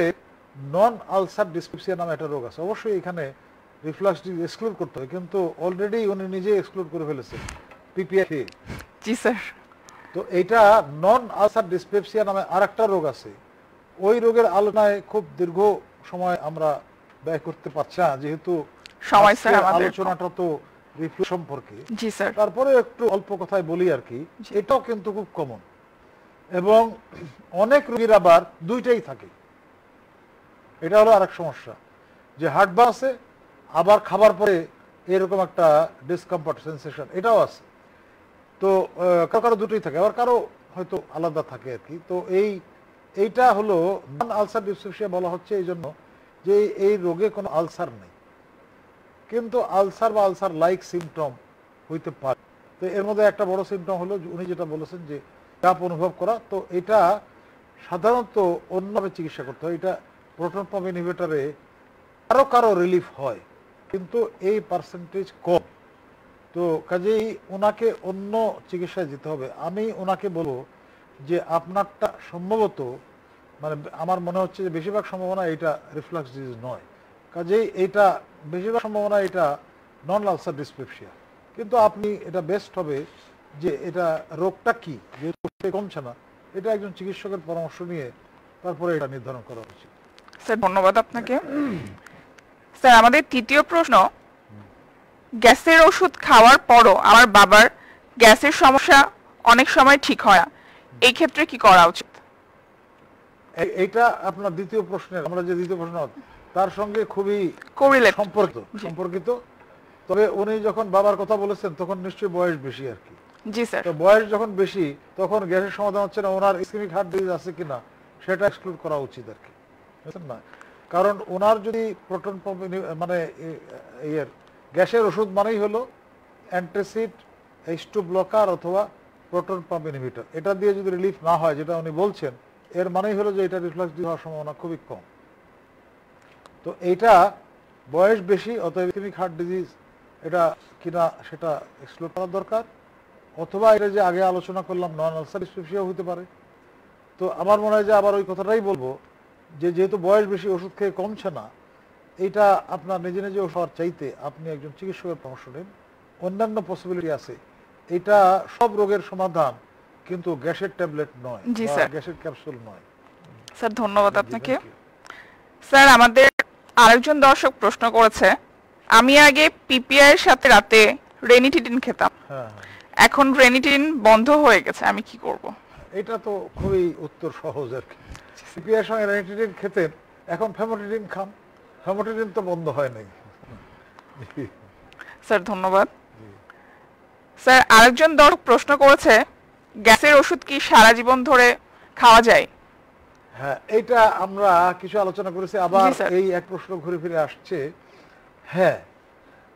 Speaker 2: নন আলসার ডিসক্রিপশিয়া নামে একটা রোগ আছে অবশ্যই এখানে রিফ্লাক্স এক্সক্লুড করতে হয় কিন্তু অলরেডি উনি নিজে এক্সক্লুড করে ফেলেছে পিপিআই জি স্যার তো এটা নন আলসার ডিসপেপসিয়া নামে আরেকটা রোগ আছে ওই রোগের আলোচনায় খুব দীর্ঘ সময় আমরা ব্যয় করতে পারছি না যেহেতু সময় স্যার আলোচনাটা তো রিফিউজ সম্পর্কে জি স্যার তারপরে একটু অল্প কথায় বলি আর কি এটাও কিন্তু খুব কমন এবং অনেক রোগীর আবার দুইটাই থাকে এটা হলো আরেক সমস্যা যে হার্ট বা আছে আবার খাবার পরে এরকম একটা ডিসকমফর্ট সেন্সেশন এটাও আছে তো কারো কারো দুটোই থাকে আবার কারো হয়তো আলাদা থাকে আর কি তো এই এইটা হলো নন আলসার ডিসোসিয়া বলা হচ্ছে এই জন্য যে এই রোগে কোনো আলসার নেই কিন্তু আলসার বা আলসার লাইক সিমটম হইতে পারে তো এর মধ্যে একটা বড় সিমটম হলো উনি যেটা বলেছেন যে চাপ অনুভব করা তো এটা সাধারণত অন্যভাবে চিকিৎসা করতে হয় এটা প্রোটন পাম্প ইনহিবিটারে কারো কারো রিলিফ হয় কিন্তু এই পার্সেন্টেজ কম তো কাজেই ওনাকে অন্য চিকিৎসায় যেতে হবে আমি ওনাকে বলবো যে আপনারটা সম্ভবত মানে আমার মনে হচ্ছে যে বেশিরভাগ সম্ভাবনা এটা রিফ্লাক্স ডিজিজ নয় কাজেই এইটা বেশিরভাগ সম্ভাবনা এটা নন আলসার ডিসপ্লেপশিয়া কিন্তু আপনি এটা বেস্ট হবে যে এটা রোগটা কি যেহেতু কমছে না এটা একজন চিকিৎসকের পরামর্শ নিয়ে তারপরে এটা নির্ধারণ করা উচিত স্যার ধন্যবাদ আপনাকে স্যার আমাদের তৃতীয় প্রশ্ন
Speaker 1: গ্যাসের ওষুধ খাওয়ার পরও আমার বাবার গ্যাসের সমস্যা অনেক সময় ঠিক হয় না এই ক্ষেত্রে কি করা উচিত এইটা
Speaker 2: আপনার দ্বিতীয় প্রশ্নের আমরা যে দ্বিতীয় প্রশ্ন তার সঙ্গে খুবই সম্পর্কিত সম্পর্কিত তবে উনি যখন বাবার কথা বলেছেন তখন নিশ্চয়ই বয়স বেশি আর কি জি স্যার বয়স যখন বেশি তখন গ্যাসের সমাধান হচ্ছে না ওনার ইসকেমিক হার্ট ডিজিজ আছে কিনা সেটা এক্সক্লুড করা উচিত আর কি বুঝছেন না কারণ ওনার যদি প্রোটন পাম্প মানে ইয়ের গ্যাসের ওষুধ মানেই হলো অ্যান্ট্রেসিড এইচ টু ব্লকার অথবা প্রোটন পাম্প ইনহিবিটার এটা দিয়ে যদি রিলিফ না হয় যেটা উনি বলছেন এর মানেই হলো যে এটা রিফ্লাক্স হওয়ার সম্ভাবনা খুবই কম তো এইটা বয়স বেশি অতএব ইসেমিক হার্ট ডিজিজ এটা কিনা সেটা এক্সপ্লোর করার দরকার অথবা এটা যে আগে আলোচনা করলাম নন আলসার স্পেশিও হতে পারে তো আমার মনে হয় যে আবার ওই কথাটাই বলবো যে যেহেতু বয়স বেশি ওষুধ খেয়ে কমছে না এইটা আপনার নিজে নিজে হওয়ার চাইতে আপনি একজন চিকিৎসকের পরামর্শ নেন অন্যান্য পসিবিলিটি আছে এটা সব রোগের সমাধান কিন্তু গ্যাসের ট্যাবলেট নয় গ্যাসের ক্যাপসুল নয়
Speaker 1: স্যার ধন্যবাদ আপনাকে স্যার আমাদের আরেকজন দর্শক প্রশ্ন করেছে আমি আগে পিপিআই এর সাথে রাতে রেনিটিডিন খেতাম হ্যাঁ, হ্যাঁ। এখন রেনিটিডিন বন্ধ হয়ে গেছে আমি কি করব
Speaker 2: এটা তো খুবই উত্তর সহজ আর কি পিপিআই এর সঙ্গে রেনিটিডিন খেতে এখন ফেমোটিডিন খান ফেমোটিডিন তো বন্ধ হয় নাই স্যার ধন্যবাদ স্যার আরেকজন দর্শক প্রশ্ন করেছে গ্যাসের ওষুধ কি সারা জীবন ধরে খাওয়া যায় হ্যাঁ এটা আমরা কিছু আলোচনা করেছি আবার এই এক প্রশ্ন ঘুরে ফিরে আসছে হ্যাঁ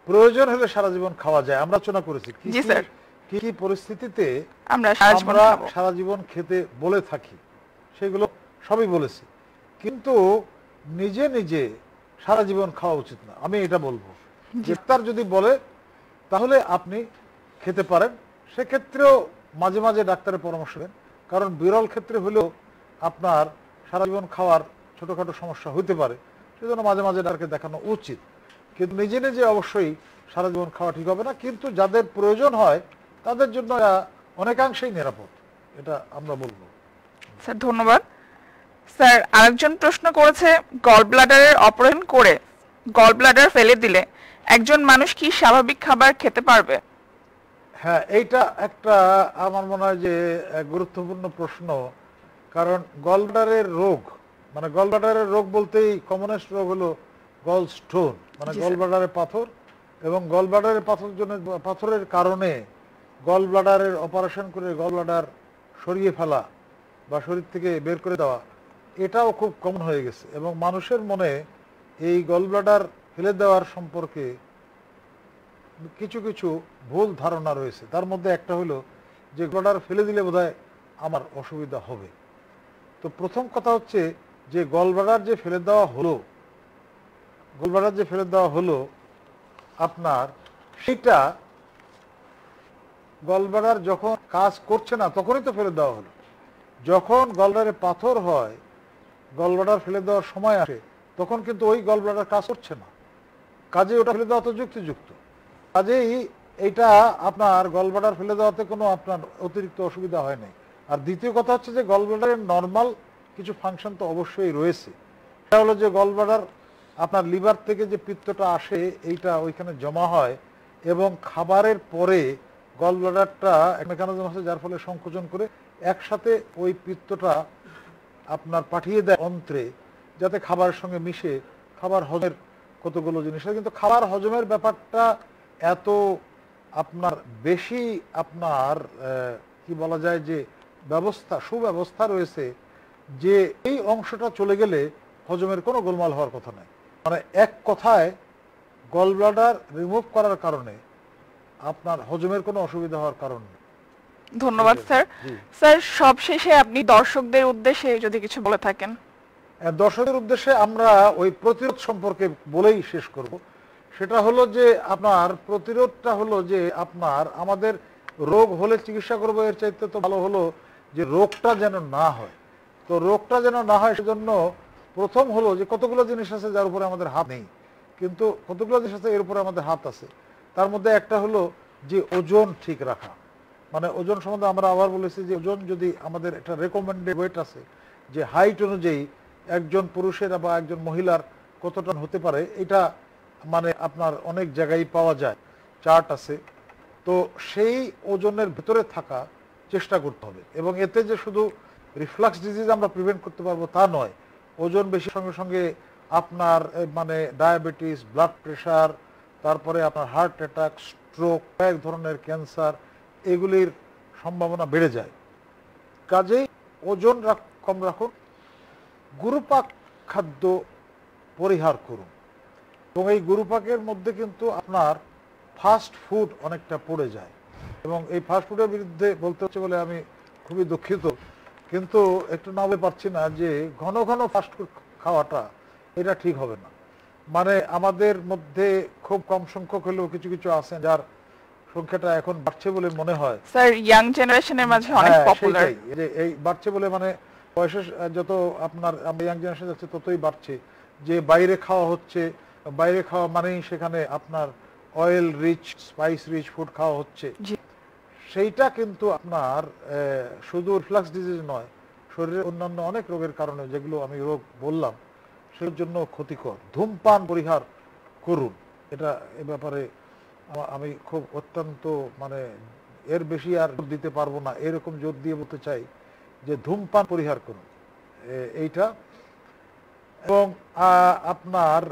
Speaker 2: প্রয়োজন হলে সারা জীবন খাওয়া যায় আমরা আলোচনা করেছি কি কি পরিস্থিতিতে আমরা সারা জীবন খেতে বলে থাকি সেগুলো সবই বলেছি কিন্তু নিজে নিজে সারা জীবন খাওয়া উচিত না আমি এটা বলবো ইফতার যদি বলে তাহলে আপনি খেতে পারেন সেক্ষেত্রেও মাঝে মাঝে ডাক্তারের পরামর্শ দেন কারণ বিরল ক্ষেত্রে হলেও আপনার সারা জীবন খাওয়ার ছোটোখাটো সমস্যা হতে পারে সেজন্য মাঝে মাঝে ডাক্তারকে দেখানো উচিত কিন্তু নিজে নিজে অবশ্যই সারা জীবন খাওয়া ঠিক হবে না কিন্তু যাদের প্রয়োজন হয় তাদের জন্য অনেকাংশেই নিরাপদ এটা আমরা বলবো স্যার ধন্যবাদ স্যার
Speaker 1: আরেকজন প্রশ্ন করেছে গল ব্লাডারের অপারেশন করে গল ব্লাডার ফেলে দিলে একজন মানুষ কি স্বাভাবিক খাবার খেতে পারবে
Speaker 2: হ্যাঁ এইটা একটা আমার মনে হয় যে গুরুত্বপূর্ণ প্রশ্ন কারণ গলব্লাডারের রোগ মানে গলব্লাডারের রোগ বলতেই কমনেস্ট রোগ হলো গল স্টোন মানে গলব্লাডারের পাথর এবং গলব্লাডারের পাথর জন্য পাথরের কারণে গলব্লাডারের অপারেশন করে গলব্লাডার সরিয়ে ফেলা বা শরীর থেকে বের করে দেওয়া এটাও খুব কমন হয়ে গেছে এবং মানুষের মনে এই গলব্লাডার ফেলে দেওয়ার সম্পর্কে কিছু কিছু ভুল ধারণা রয়েছে তার মধ্যে একটা হলো যে গলব্লাডার ফেলে দিলে বোধহয় আমার অসুবিধা হবে তো প্রথম কথা হচ্ছে যে গলবাড়ার যে ফেলে দেওয়া হলো গলবাড়ার যে ফেলে দেওয়া হলো আপনার সেটা গলবাড়ার যখন কাজ করছে না তখনই তো ফেলে দেওয়া হলো যখন গলবারে পাথর হয় গলবাড়ার ফেলে দেওয়ার সময় আসে তখন কিন্তু ওই গলবাড়ার কাজ করছে না কাজে ওটা ফেলে দেওয়া তো যুক্তিযুক্ত কাজেই এটা আপনার গলবাড়ার ফেলে দেওয়াতে কোনো আপনার অতিরিক্ত অসুবিধা হয় নাই আর দ্বিতীয় কথা হচ্ছে যে গলব্লাডারের নর্মাল কিছু ফাংশন তো অবশ্যই রয়েছে সেটা হলো যে গলব্লাডার আপনার লিভার থেকে যে পিত্তটা আসে এইটা ওইখানে জমা হয় এবং খাবারের পরে গলব্লাডারটা মেকানিজম আছে যার ফলে সংকোচন করে একসাথে ওই পিত্তটা আপনার পাঠিয়ে দেয় অন্ত্রে যাতে খাবারের সঙ্গে মিশে খাবার হজমের কতগুলো জিনিস কিন্তু খাবার হজমের ব্যাপারটা এত আপনার বেশি আপনার কি বলা যায় যে ব্যবস্থা সুব্যবস্থা রয়েছে যে এই অংশটা চলে গেলে হজমের কোনো গোলমাল হওয়ার কথা নাই মানে এক কথায় গলব্লাডার রিমুভ করার কারণে আপনার হজমের কোনো অসুবিধা হওয়ার কারণ নেই ধন্যবাদ স্যার স্যার সবশেষে আপনি দর্শকদের উদ্দেশ্যে যদি কিছু বলে থাকেন দর্শকদের উদ্দেশ্যে আমরা ওই প্রতিরোধ সম্পর্কে বলেই শেষ করব সেটা হলো যে আপনার প্রতিরোধটা হলো যে আপনার আমাদের রোগ হলে চিকিৎসা করবো এর চাইতে তো ভালো হলো যে রোগটা যেন না হয় তো রোগটা যেন না হয় সেজন্য প্রথম হলো যে কতগুলো জিনিস আছে যার উপরে আমাদের হাত নেই কিন্তু কতগুলো জিনিস আছে এর উপরে আমাদের হাত আছে তার মধ্যে একটা হলো যে ওজন ঠিক রাখা মানে ওজন সম্বন্ধে আমরা আবার বলেছি যে ওজন যদি আমাদের একটা রেকমেন্ডেড ওয়েট আছে যে হাইট অনুযায়ী একজন পুরুষের বা একজন মহিলার কতটা হতে পারে এটা মানে আপনার অনেক জায়গায় পাওয়া যায় চার্ট আছে তো সেই ওজনের ভেতরে থাকা চেষ্টা করতে হবে এবং এতে যে শুধু রিফ্লাক্স ডিজিজ আমরা প্রিভেন্ট করতে পারবো তা নয় ওজন বেশি সঙ্গে সঙ্গে আপনার মানে ডায়াবেটিস ব্লাড প্রেশার তারপরে আপনার হার্ট অ্যাটাক স্ট্রোক কয়েক ধরনের ক্যান্সার এগুলির সম্ভাবনা বেড়ে যায় কাজেই ওজন কম রাখুন গুরুপাক খাদ্য পরিহার করুন এবং এই গুরুপাকের মধ্যে কিন্তু আপনার ফাস্ট ফুড অনেকটা পড়ে যায় এবং এই ফাস্টফুডের বিরুদ্ধে বলতে হচ্ছে বলে আমি খুবই দুঃখিত কিন্তু একটু নামে পারছি না যে ঘন ঘন ফাস্টফুড খাওয়াটা এটা ঠিক হবে না মানে আমাদের মধ্যে খুব কম সংখ্যক হলেও কিছু কিছু আছেন যার সংখ্যাটা এখন বাড়ছে বলে মনে হয়
Speaker 1: স্যার ইয়াং জেনারেশনের মাঝে অনেক পপুলার হ্যাঁ,
Speaker 2: যে এই বাড়ছে বলে মানে বয়সের যত আপনার আমরা ইয়াং জেনারেশন যাচ্ছে ততই বাড়ছে যে বাইরে খাওয়া হচ্ছে বাইরে খাওয়া মানেই সেখানে আপনার oil rich spice rich food খাওয়া হচ্ছে সেইটা কিন্তু আপনার শুধু রিফ্লাক্স ডিজিজ নয় শরীরের অন্যান্য অনেক রোগের কারণে যেগুলো আমি রোগ বললাম সেগুলোর জন্য ক্ষতিকর ধূমপান পরিহার করুন এটা এ ব্যাপারে আমি খুব অত্যন্ত মানে এর বেশি আর দিতে পারবো না এরকম জোর দিয়ে বলতে চাই যে ধূমপান পরিহার করুন এইটা এবং আপনার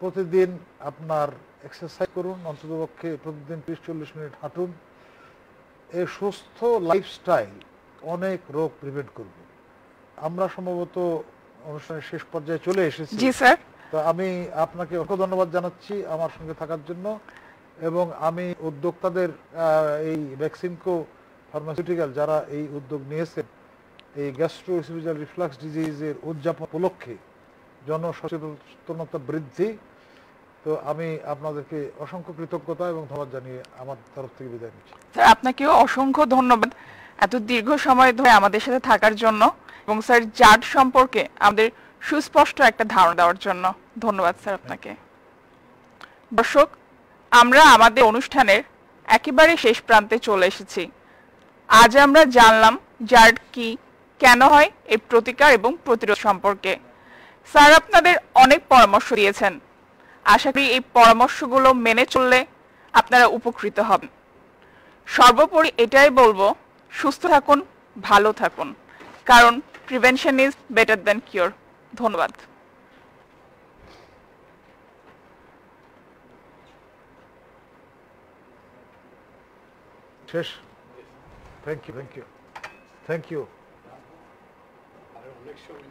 Speaker 2: প্রতিদিন আপনার এক্সারসাইজ করুন অন্ততপক্ষে প্রতিদিন ত্রিশ চল্লিশ মিনিট হাঁটুন এই সুস্থ লাইফস্টাইল অনেক রোগ প্রিভেন্ট করবে আমরা সম্ভবত অনুষ্ঠানের শেষ পর্যায়ে চলে এসেছি জি স্যার তো আমি আপনাকে অসংখ্য ধন্যবাদ জানাচ্ছি আমার সঙ্গে থাকার জন্য এবং আমি উদ্যোক্তাদের এই ভ্যাকসিনকো ফার্মাসিউটিক্যাল যারা এই উদ্যোগ নিয়েছেন এই গ্যাস্ট্রো রিফ্লাক্স ডিজিজের উদযাপন উপলক্ষে জনসচেতনতা বৃদ্ধি তো আমি আপনাদেরকে অসংখ্য কৃতজ্ঞতা এবং ধন্যবাদ জানিয়ে আমার তরফ থেকে বিদায় নিচ্ছি
Speaker 1: স্যার আপনাকেও অসংখ্য ধন্যবাদ এত দীর্ঘ সময় ধরে আমাদের সাথে থাকার জন্য এবং স্যার জাট সম্পর্কে আমাদের সুস্পষ্ট একটা ধারণা দেওয়ার জন্য ধন্যবাদ স্যার আপনাকে দর্শক আমরা আমাদের অনুষ্ঠানের একেবারে শেষ প্রান্তে চলে এসেছি আজ আমরা জানলাম জার্ড কি কেন হয় এর প্রতিকার এবং প্রতিরোধ সম্পর্কে স্যার আপনাদের অনেক পরামর্শ দিয়েছেন আশা করি এই পরামর্শগুলো মেনে চললে আপনারা উপকৃত হবেন সর্বোপরি এটাই বলবো সুস্থ থাকুন ভালো থাকুন কারণ prevention is better than cure ধন্যবাদ
Speaker 2: শেষ thank you thank you thank you